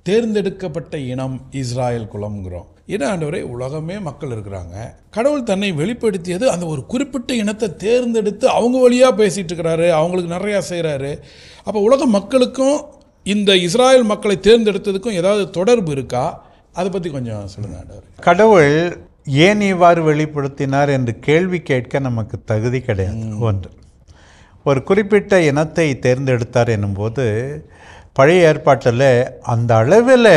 A: தேர்ந்தெடுக்கப்பட்ட இனம் இஸ்ராயல் குலம்ங்கிறோம் ஏன்னா ஆண்டவரே உலகமே மக்கள் இருக்கிறாங்க கடவுள் தன்னை வெளிப்படுத்தியது அந்த ஒரு குறிப்பிட்ட இனத்தை தேர்ந்தெடுத்து அவங்க வழியாக பேசிகிட்டு இருக்கிறாரு அவங்களுக்கு நிறையா செய்கிறாரு அப்போ உலக மக்களுக்கும் இந்த இஸ்ராயல் மக்களை தேர்ந்தெடுத்ததுக்கும் ஏதாவது தொடர்பு இருக்கா அதை பற்றி கொஞ்சம் சொல்லுங்கள் ஆண்டவர்
B: கடவுள் ஏன் இவ்வாறு வெளிப்படுத்தினார் என்று கேள்வி கேட்க நமக்கு தகுதி கிடையாது ஒன்று ஒரு குறிப்பிட்ட இனத்தை தேர்ந்தெடுத்தார் என்னும்போது பழைய ஏற்பாட்டில் அந்த அளவில்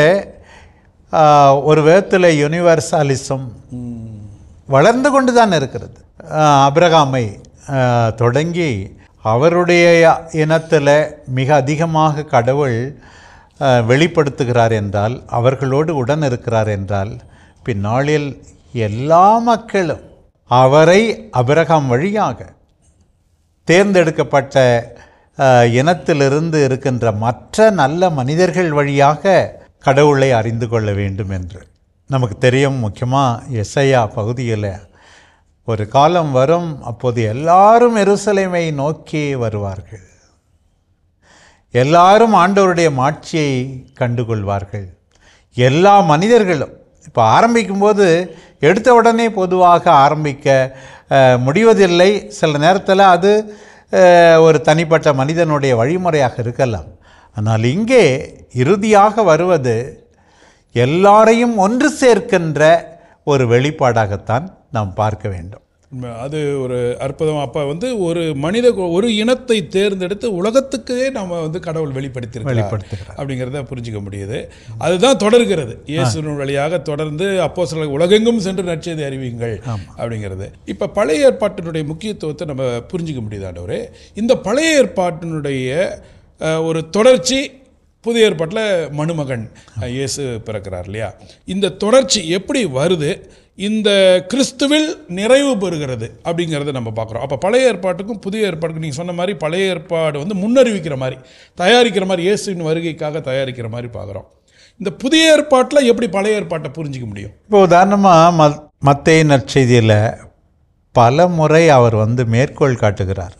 B: ஒரு விதத்தில் யூனிவர்சாலிசம் வளர்ந்து கொண்டு தான் இருக்கிறது அப்ரகாமை தொடங்கி அவருடைய இனத்தில் மிக அதிகமாக கடவுள் வெளிப்படுத்துகிறார் என்றால் அவர்களோடு உடன் இருக்கிறார் என்றால் பின்னாளில் எல்லா மக்களும் அவரை அபிரகாம் வழியாக தேர்ந்தெடுக்கப்பட்ட இனத்திலிருந்து இருக்கின்ற மற்ற நல்ல மனிதர்கள் வழியாக கடவுளை அறிந்து கொள்ள வேண்டும் என்று நமக்கு தெரியும் முக்கியமாக எஸ்ஐயா பகுதியில் ஒரு காலம் வரும் அப்போது எல்லாரும் எருசலைமை நோக்கி வருவார்கள் எல்லாரும் ஆண்டவருடைய மாட்சியை கண்டுகொள்வார்கள் எல்லா மனிதர்களும் இப்போ ஆரம்பிக்கும்போது எடுத்த உடனே பொதுவாக ஆரம்பிக்க முடிவதில்லை சில நேரத்தில் அது ஒரு தனிப்பட்ட மனிதனுடைய வழிமுறையாக இருக்கலாம் ஆனால் இங்கே இறுதியாக வருவது எல்லாரையும் ஒன்று சேர்க்கின்ற ஒரு வெளிப்பாடாகத்தான் நாம் பார்க்க வேண்டும்
A: அது ஒரு அற்புதம் அப்போ வந்து ஒரு மனித ஒரு இனத்தை தேர்ந்தெடுத்து உலகத்துக்கே நம்ம வந்து கடவுள் வெளிப்படுத்தி வெளிப்படுத்துகிறோம் அப்படிங்கிறத புரிஞ்சிக்க முடியுது அதுதான் தொடர்கிறது இயேசுவின் வழியாக தொடர்ந்து அப்போ சில உலகெங்கும் சென்று நற்செய்தி அறிவியுங்கள் அப்படிங்கிறது இப்போ பழைய ஏற்பாட்டினுடைய முக்கியத்துவத்தை நம்ம புரிஞ்சுக்க முடியுதாண்டவரே இந்த பழைய ஏற்பாட்டினுடைய ஒரு தொடர்ச்சி புதிய ஏற்பாட்டில் மணுமகன் இயேசு பிறக்கிறார் இல்லையா இந்த தொடர்ச்சி எப்படி வருது இந்த கிறிஸ்துவில் நிறைவு பெறுகிறது அப்படிங்கிறத நம்ம பார்க்குறோம் அப்போ பழைய ஏற்பாட்டுக்கும் புதிய ஏற்பாட்டுக்கும் நீங்கள் சொன்ன மாதிரி பழைய ஏற்பாடு வந்து முன்னறிவிக்கிற மாதிரி தயாரிக்கிற மாதிரி இயேசுவின் வருகைக்காக தயாரிக்கிற மாதிரி பார்க்குறோம் இந்த புதிய ஏற்பாட்டில் எப்படி பழைய ஏற்பாட்டை புரிஞ்சிக்க முடியும்
B: இப்போ உதாரணமாக மத் மத்திய நற்செய்தியில் பல முறை அவர் வந்து மேற்கோள் காட்டுகிறார்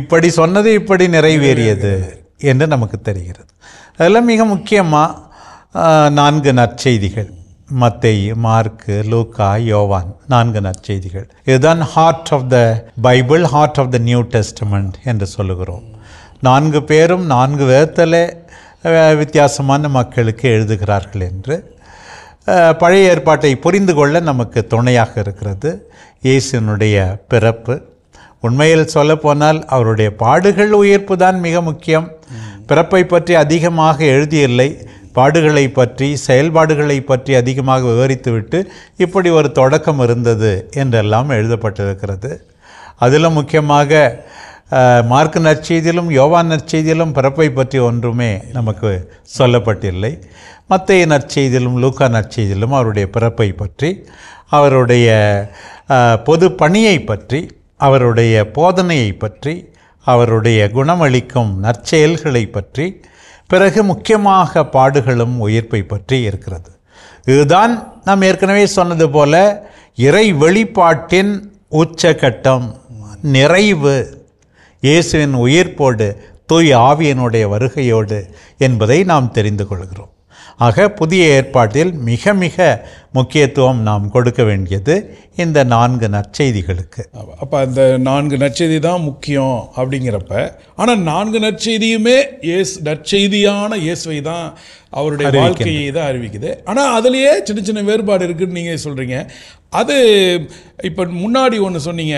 B: இப்படி சொன்னது இப்படி நிறைவேறியது என்று நமக்கு தெரிகிறது அதில் மிக முக்கியமாக நான்கு நற்செய்திகள் மத்தை மார்க்கு லூக்கா யோவான் நான்கு நற்செய்திகள் இதுதான் heart of the Bible heart of the New Testament என்று சொல்லுகிறோம் நான்கு பேரும் நான்கு விதத்தில் வித்தியாசமான மக்களுக்கு எழுதுகிறார்கள் என்று பழைய ஏற்பாட்டை புரிந்து கொள்ள நமக்கு துணையாக இருக்கிறது இயேசுனுடைய பிறப்பு உண்மையில் சொல்லப்போனால் அவருடைய பாடுகள் உயிர்ப்பு தான் மிக முக்கியம் பிறப்பை பற்றி அதிகமாக எழுதியில்லை பாடுகளை பற்றி செயல்பாடுகளை பற்றி அதிகமாக விவரித்துவிட்டு இப்படி ஒரு தொடக்கம் இருந்தது என்றெல்லாம் எழுதப்பட்டிருக்கிறது அதிலும் முக்கியமாக மார்க் நற்செய்தியிலும் யோவான் நற்செய்தியிலும் பிறப்பை பற்றி ஒன்றுமே நமக்கு சொல்லப்பட்டில்லை மத்திய நற்செய்தியிலும் லூக்கா நற்செய்தியிலும் அவருடைய பிறப்பை பற்றி அவருடைய பொது பணியை பற்றி அவருடைய போதனையை பற்றி அவருடைய குணமளிக்கும் நற்செயல்களை பற்றி பிறகு முக்கியமாக பாடுகளும் உயிர்ப்பை பற்றி இருக்கிறது இதுதான் நாம் ஏற்கனவே சொன்னது போல இறை வெளிப்பாட்டின் உச்சகட்டம் நிறைவு இயேசுவின் உயிர்ப்போடு தூய் ஆவியனுடைய வருகையோடு என்பதை நாம் தெரிந்து கொள்கிறோம் ஆக புதிய ஏற்பாட்டில் மிக மிக முக்கியத்துவம் நாம் கொடுக்க வேண்டியது இந்த நான்கு நற்செய்திகளுக்கு அப்போ அந்த
A: நான்கு நற்செய்தி தான் முக்கியம் அப்படிங்கிறப்ப ஆனால் நான்கு நற்செய்தியுமே இயேசு நற்செய்தியான இயேசுவை தான் அவருடைய வாழ்க்கையை தான் அறிவிக்குது ஆனால் அதுலேயே சின்ன சின்ன வேறுபாடு இருக்குதுன்னு நீங்கள் சொல்கிறீங்க அது இப்போ முன்னாடி ஒன்று சொன்னீங்க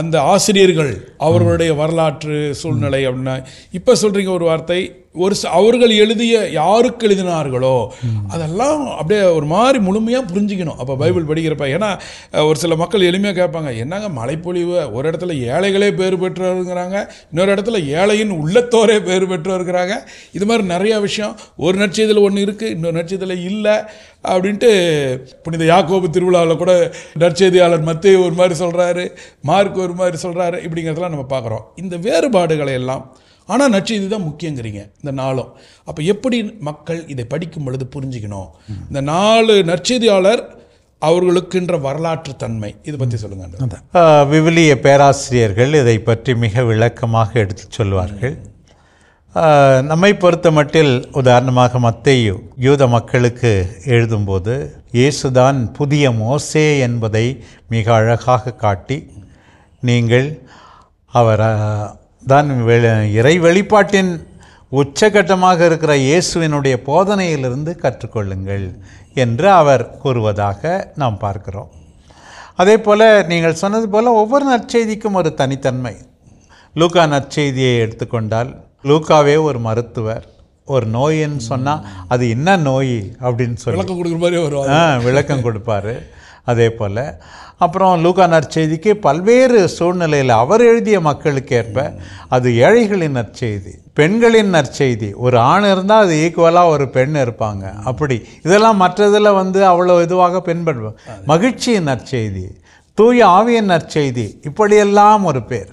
A: அந்த ஆசிரியர்கள் அவர்களுடைய வரலாற்று சூழ்நிலை அப்படின்னா இப்போ சொல்கிறீங்க ஒரு வார்த்தை ஒரு அவர்கள் எழுதிய யாருக்கு எழுதினார்களோ அதெல்லாம் அப்படியே ஒரு மாதிரி முழுமையாக புரிஞ்சுக்கணும் அப்போ பைபிள் படிக்கிறப்ப ஏன்னா ஒரு சில மக்கள் எளிமையாக கேட்பாங்க என்னங்க மலைப்பொழிவு ஒரு இடத்துல ஏழைகளே பேர் பெற்றோருங்கிறாங்க இன்னொரு இடத்துல ஏழையின் உள்ளத்தோரே பேர் பெற்றோருங்கிறாங்க இது மாதிரி நிறையா விஷயம் ஒரு நட்சத்திரத்தில் ஒன்று இருக்குது இன்னொரு நட்சத்திரத்தில் இல்லை அப்படின்ட்டு புனித யாக்கோபு திருவிழாவில் கூட நற்செய்தியாளர் மத்திய ஒரு மாதிரி சொல்கிறாரு மார்க் ஒரு மாதிரி சொல்கிறாரு இப்படிங்கிறதெல்லாம் நம்ம பார்க்குறோம் இந்த வேறுபாடுகளை எல்லாம் ஆனால் நற்செய்தி தான் முக்கியங்கிறீங்க இந்த நாளும் அப்போ எப்படி மக்கள் இதை படிக்கும் பொழுது புரிஞ்சுக்கணும் இந்த நாலு நற்செய்தியாளர் அவர்களுக்குன்ற வரலாற்று தன்மை இது பற்றி சொல்லுங்க
B: விவிலிய பேராசிரியர்கள் இதை பற்றி மிக விளக்கமாக எடுத்து சொல்வார்கள் நம்மை பொறுத்த மட்டில் உதாரணமாக மத்தையும் யூத மக்களுக்கு எழுதும்போது இயேசுதான் புதிய மோசே என்பதை மிக அழகாக காட்டி நீங்கள் அவர் தான் இறை வெளிப்பாட்டின் உச்சகட்டமாக இருக்கிற இயேசுவினுடைய போதனையிலிருந்து கற்றுக்கொள்ளுங்கள் என்று அவர் கூறுவதாக நாம் பார்க்கிறோம் அதே போல் நீங்கள் சொன்னது போல் ஒவ்வொரு நற்செய்திக்கும் ஒரு தனித்தன்மை லூக்கா நற்செய்தியை எடுத்துக்கொண்டால் லூக்காவே ஒரு மருத்துவர் ஒரு நோயின்னு சொன்னால் அது என்ன நோய் அப்படின்னு சொல்லி விளக்கம் கொடுக்குற மாதிரி ஒரு ஆ விளக்கம் கொடுப்பார் அதே போல் அப்புறம் லூகா நற்செய்திக்கு பல்வேறு சூழ்நிலையில் அவர் எழுதிய மக்களுக்கு ஏற்ப அது ஏழைகளின் நற்செய்தி பெண்களின் நற்செய்தி ஒரு ஆண் இருந்தால் அது ஈக்குவலாக ஒரு பெண் இருப்பாங்க அப்படி இதெல்லாம் மற்றதில் வந்து அவ்வளோ இதுவாக பின்பற்றுவோம் மகிழ்ச்சியின் நற்செய்தி தூய ஆவியின் நற்செய்தி இப்படியெல்லாம் ஒரு பேர்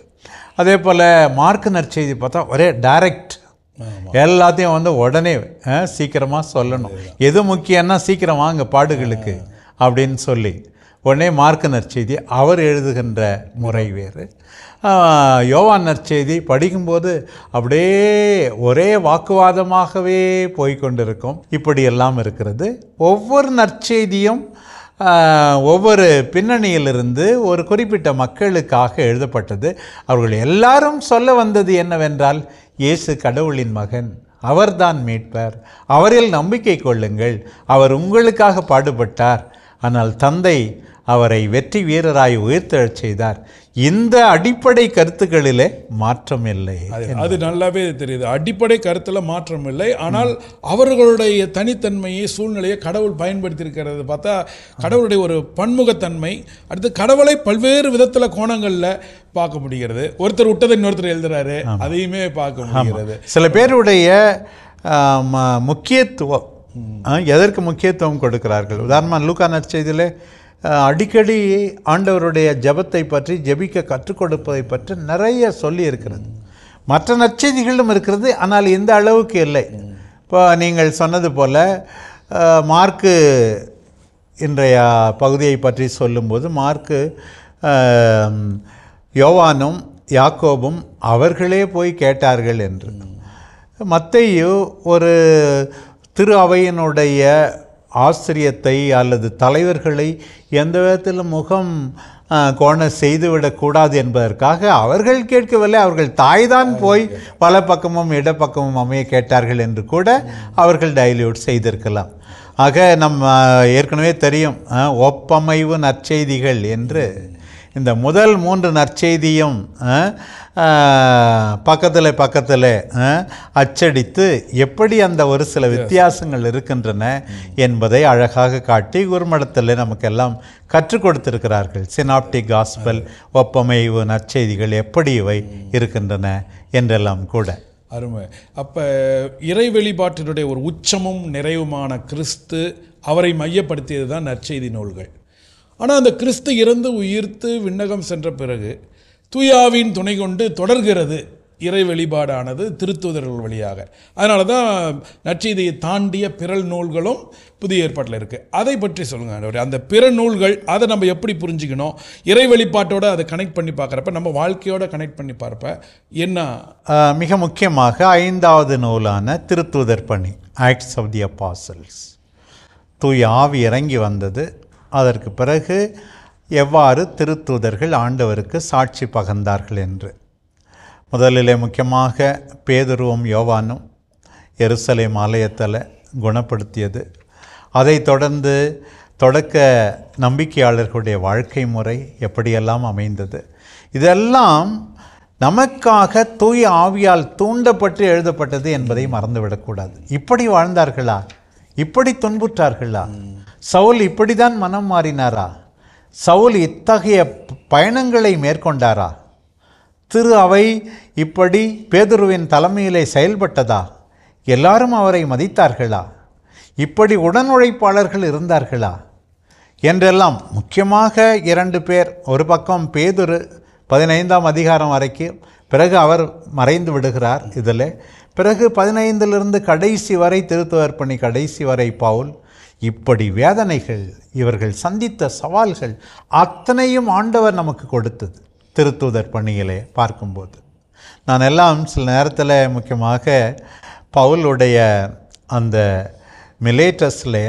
B: அதே போல் மார்க் நற்செய்தி பார்த்தா ஒரே டைரக்ட் எல்லாத்தையும் வந்து உடனே சீக்கிரமாக சொல்லணும் எது முக்கியன்னா சீக்கிரம் வாங்க பாடுகளுக்கு அப்படின்னு சொல்லி உடனே மார்க்க நற்செய்தி அவர் எழுதுகின்ற முறை வேறு யோவான் நற்செய்தி படிக்கும்போது அப்படியே ஒரே வாக்குவாதமாகவே போய்கொண்டிருக்கும் இப்படியெல்லாம் இருக்கிறது ஒவ்வொரு நற்செய்தியும் ஒவ்வொரு பின்னணியிலிருந்து ஒரு குறிப்பிட்ட மக்களுக்காக எழுதப்பட்டது அவர்கள் எல்லாரும் சொல்ல வந்தது என்னவென்றால் இயேசு கடவுளின் மகன் அவர்தான் மீட்பர் அவரில் நம்பிக்கை கொள்ளுங்கள் அவர் உங்களுக்காக பாடுபட்டார் ஆனால் தந்தை அவரை வெற்றி வீரராய் உயிர்த்தெழச் செய்தார் இந்த அடிப்படை கருத்துக்களிலே மாற்றம் இல்லை
A: அது நல்லாவே தெரியுது அடிப்படை கருத்தில் மாற்றம் இல்லை ஆனால் அவர்களுடைய தனித்தன்மையை சூழ்நிலையை கடவுள் பயன்படுத்தியிருக்கிறது பார்த்தா கடவுளுடைய ஒரு பன்முகத்தன்மை அடுத்து கடவுளை பல்வேறு விதத்தில் கோணங்களில் பார்க்க முடிகிறது ஒருத்தர் விட்டதை இன்னொருத்தர் எழுதுறாரு அதையுமே பார்க்க முடிகிறது
B: சில பேருடைய முக்கியத்துவம் எதற்கு முக்கியத்துவம் கொடுக்கிறார்கள் உதாரணமாக லூக்கா நற்செய்தியில் அடிக்கடி ஆண்டவருடைய ஜபத்தை பற்றி ஜபிக்க கற்றுக் கொடுப்பதை பற்றி நிறைய சொல்லி இருக்கிறது மற்ற நற்செய்திகளும் இருக்கிறது ஆனால் இந்த அளவுக்கு இல்லை இப்போ நீங்கள் சொன்னது போல் மார்க்கு இன்றைய பகுதியை பற்றி சொல்லும்போது மார்க்கு யோவானும் யாக்கோபும் அவர்களே போய் கேட்டார்கள் என்று மத்தையோ ஒரு திரு அவையினுடைய ஆசிரியத்தை அல்லது தலைவர்களை எந்த விதத்திலும் முகம் கோண செய்துவிடக்கூடாது என்பதற்காக அவர்கள் கேட்கவில்லை அவர்கள் தாய் தான் போய் பல பக்கமும் இடப்பக்கமும் அமைய கேட்டார்கள் என்று கூட அவர்கள் டைல்யூட் செய்திருக்கலாம் ஆக நம்ம ஏற்கனவே தெரியும் ஒப்பமைவு நற்செய்திகள் என்று இந்த முதல் மூன்று நற்செய்தியும் பக்கத்தில் பக்கத்தில் அச்சடித்து எப்படி அந்த ஒரு சில வித்தியாசங்கள் இருக்கின்றன என்பதை அழகாக காட்டி குருமடத்தில் நமக்கெல்லாம் கற்றுக் கொடுத்திருக்கிறார்கள் சினாப்டிக் காஸ்பல் ஒப்பமைவு நற்செய்திகள் எப்படி இவை இருக்கின்றன என்றெல்லாம் கூட
A: அருமை அப்போ இறை வெளிப்பாட்டினுடைய ஒரு உச்சமும் நிறைவுமான கிறிஸ்து அவரை மையப்படுத்தியது தான் நற்செய்தி நூல்கள் ஆனால் அந்த கிறிஸ்து இறந்து உயிர்த்து விண்ணகம் சென்ற பிறகு தூயாவின் துணை கொண்டு தொடர்கிறது இறை வழிபாடானது திருத்துதர்கள் வழியாக அதனால தான் நற்செய்தியை தாண்டிய பிறல் நூல்களும் புதிய ஏற்பாட்டில் இருக்குது அதை பற்றி சொல்லுங்கள் அந்த பிற நூல்கள் அதை நம்ம எப்படி புரிஞ்சுக்கணும் இறை வழிபாட்டோடு அதை கனெக்ட் பண்ணி பார்க்குறப்ப நம்ம வாழ்க்கையோட கனெக்ட் பண்ணி பார்ப்ப என்ன
B: மிக முக்கியமாக ஐந்தாவது நூலான திருத்துதர் பணி ஆக்ட்ஸ் ஆஃப் தி அப்பாசல்ஸ் தூய் ஆவி இறங்கி வந்தது அதற்கு பிறகு எவ்வாறு திருத்தூதர்கள் ஆண்டவருக்கு சாட்சி பகர்ந்தார்கள் என்று முதலிலே முக்கியமாக பேதுருவும் யோவானும் எருசலேம் ஆலயத்தில் குணப்படுத்தியது அதை தொடர்ந்து தொடக்க நம்பிக்கையாளர்களுடைய வாழ்க்கை முறை எப்படியெல்லாம் அமைந்தது இதெல்லாம் நமக்காக தூய் ஆவியால் தூண்டப்பட்டு எழுதப்பட்டது என்பதை மறந்துவிடக்கூடாது இப்படி வாழ்ந்தார்களா இப்படி துன்புற்றார்களா சவுல் இப்படி தான் மனம் மாறினாரா சவுல் இத்தகைய பயணங்களை மேற்கொண்டாரா திரு அவை இப்படி பேதுருவின் தலைமையிலே செயல்பட்டதா எல்லாரும் அவரை மதித்தார்களா இப்படி உடனுழைப்பாளர்கள் இருந்தார்களா என்றெல்லாம் முக்கியமாக இரண்டு பேர் ஒரு பக்கம் பேதுரு பதினைந்தாம் அதிகாரம் வரைக்கும் பிறகு அவர் மறைந்து விடுகிறார் இதில் பிறகு பதினைந்திலிருந்து கடைசி வரை திருத்துவர் பணி கடைசி வரை பவுல் இப்படி வேதனைகள் இவர்கள் சந்தித்த சவால்கள் அத்தனையும் ஆண்டவர் நமக்கு கொடுத்தது திருத்துதர் பணியிலே பார்க்கும்போது நான் எல்லாம் சில நேரத்தில் முக்கியமாக பவுலுடைய அந்த மிலேட்டஸில்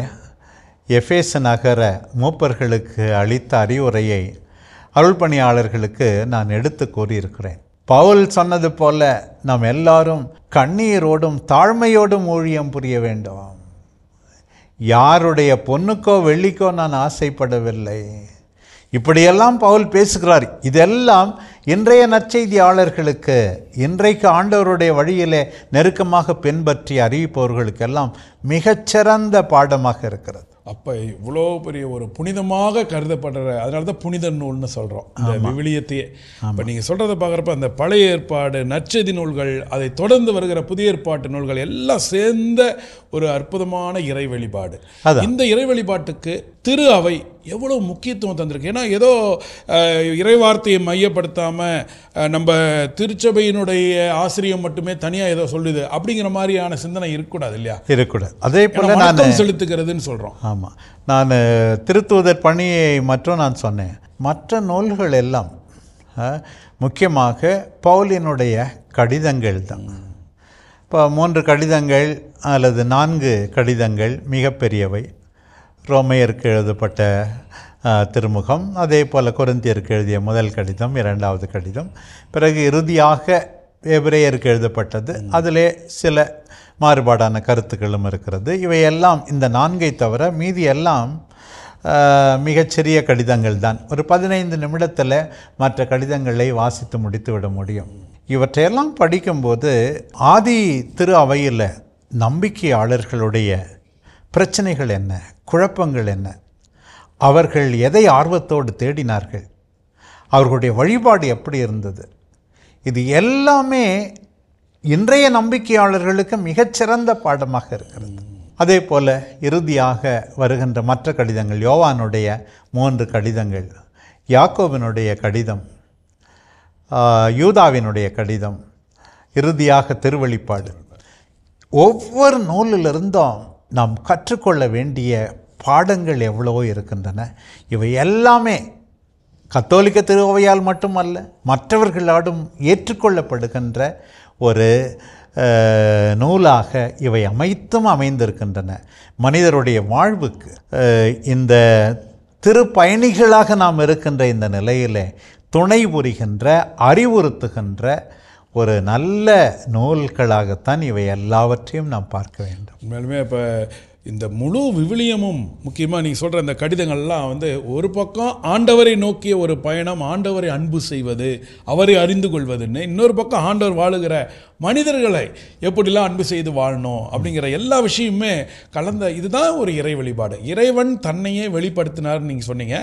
B: எஃபேஸ் நகர மூப்பர்களுக்கு அளித்த அறிவுரையை அருள் பணியாளர்களுக்கு நான் எடுத்து கூறியிருக்கிறேன் பவுல் சொன்னது போல நாம் எல்லாரும் கண்ணீரோடும் தாழ்மையோடும் ஊழியம் புரிய வேண்டும் யாருடைய பொண்ணுக்கோ வெள்ளிக்கோ நான் ஆசைப்படவில்லை இப்படியெல்லாம் பவுல் பேசுகிறார் இதெல்லாம் இன்றைய நற்செய்தியாளர்களுக்கு இன்றைக்கு ஆண்டவருடைய வழியிலே நெருக்கமாக பின்பற்றி அறிவிப்பவர்களுக்கெல்லாம் மிகச்சிறந்த பாடமாக இருக்கிறது
A: அப்போ இவ்வளோ பெரிய ஒரு புனிதமாக கருதப்படுற அதனால தான் புனித நூல்னு சொல்கிறோம் அந்த விவிலியத்தையே இப்போ நீங்கள் சொல்கிறத பார்க்குறப்ப அந்த பழைய ஏற்பாடு நற்செய்தி நூல்கள் அதை தொடர்ந்து வருகிற புதிய ஏற்பாட்டு நூல்கள் எல்லாம் சேர்ந்த ஒரு அற்புதமான இறை அது இந்த இறை வழிபாட்டுக்கு திரு அவை எவ்வளோ முக்கியத்துவம் தந்திருக்கு ஏன்னா ஏதோ இறைவார்த்தையை மையப்படுத்தாமல் நம்ம திருச்சபையினுடைய ஆசிரியம் மட்டுமே தனியாக ஏதோ சொல்லுது அப்படிங்கிற மாதிரியான சிந்தனை இருக்கக்கூடாது இல்லையா
B: இருக்கக்கூடாது அதே போல் நான்
A: செலுத்துக்கிறதுன்னு சொல்கிறோம்
B: ஆமாம் நான் திருத்துவதர் பணியை மற்றும் நான் சொன்னேன் மற்ற நூல்கள் எல்லாம் முக்கியமாக பவுலினுடைய கடிதங்கள் தான் இப்போ மூன்று கடிதங்கள் அல்லது நான்கு கடிதங்கள் மிகப்பெரியவை ரோமையருக்கு எழுதப்பட்ட திருமுகம் அதே போல் குரந்தியருக்கு எழுதிய முதல் கடிதம் இரண்டாவது கடிதம் பிறகு இறுதியாக எபிரேயருக்கு எழுதப்பட்டது அதிலே சில மாறுபாடான கருத்துக்களும் இருக்கிறது இவையெல்லாம் இந்த நான்கை தவிர மீதி எல்லாம் மிகச்சிறிய கடிதங்கள் தான் ஒரு பதினைந்து நிமிடத்தில் மற்ற கடிதங்களை வாசித்து முடித்து விட முடியும் இவற்றையெல்லாம் படிக்கும்போது ஆதி திரு அவையில் நம்பிக்கையாளர்களுடைய பிரச்சனைகள் என்ன குழப்பங்கள் என்ன அவர்கள் எதை ஆர்வத்தோடு தேடினார்கள் அவர்களுடைய வழிபாடு எப்படி இருந்தது இது எல்லாமே இன்றைய நம்பிக்கையாளர்களுக்கு மிகச்சிறந்த பாடமாக இருக்கிறது அதே போல் இறுதியாக வருகின்ற மற்ற கடிதங்கள் யோவானுடைய மூன்று கடிதங்கள் யாக்கோவினுடைய கடிதம் யூதாவினுடைய கடிதம் இறுதியாக திருவழிப்பாடு ஒவ்வொரு நூலிலிருந்தும் நாம் கற்றுக்கொள்ள வேண்டிய பாடங்கள் எவ்வளவோ இருக்கின்றன இவை எல்லாமே கத்தோலிக்க திருவையால் மட்டுமல்ல மற்றவர்களாலும் ஏற்றுக்கொள்ளப்படுகின்ற ஒரு நூலாக இவை அமைத்தும் அமைந்திருக்கின்றன மனிதருடைய வாழ்வுக்கு இந்த திருப்பயணிகளாக நாம் இருக்கின்ற இந்த நிலையில் துணை புரிகின்ற அறிவுறுத்துகின்ற ஒரு நல்ல நூல்களாகத்தான் இவை எல்லாவற்றையும் நாம் பார்க்க வேண்டும்
A: மேலுமே இப்போ இந்த முழு விவிலியமும் முக்கியமாக நீங்கள் சொல்கிற இந்த கடிதங்கள்லாம் வந்து ஒரு பக்கம் ஆண்டவரை நோக்கிய ஒரு பயணம் ஆண்டவரை அன்பு செய்வது அவரை அறிந்து கொள்வதுன்னு இன்னொரு பக்கம் ஆண்டவர் வாழுகிற மனிதர்களை எப்படிலாம் அன்பு செய்து வாழணும் அப்படிங்கிற எல்லா விஷயமுமே கலந்த இதுதான் ஒரு இறை வழிபாடு இறைவன் தன்னையே வெளிப்படுத்தினார்னு நீங்கள் சொன்னீங்க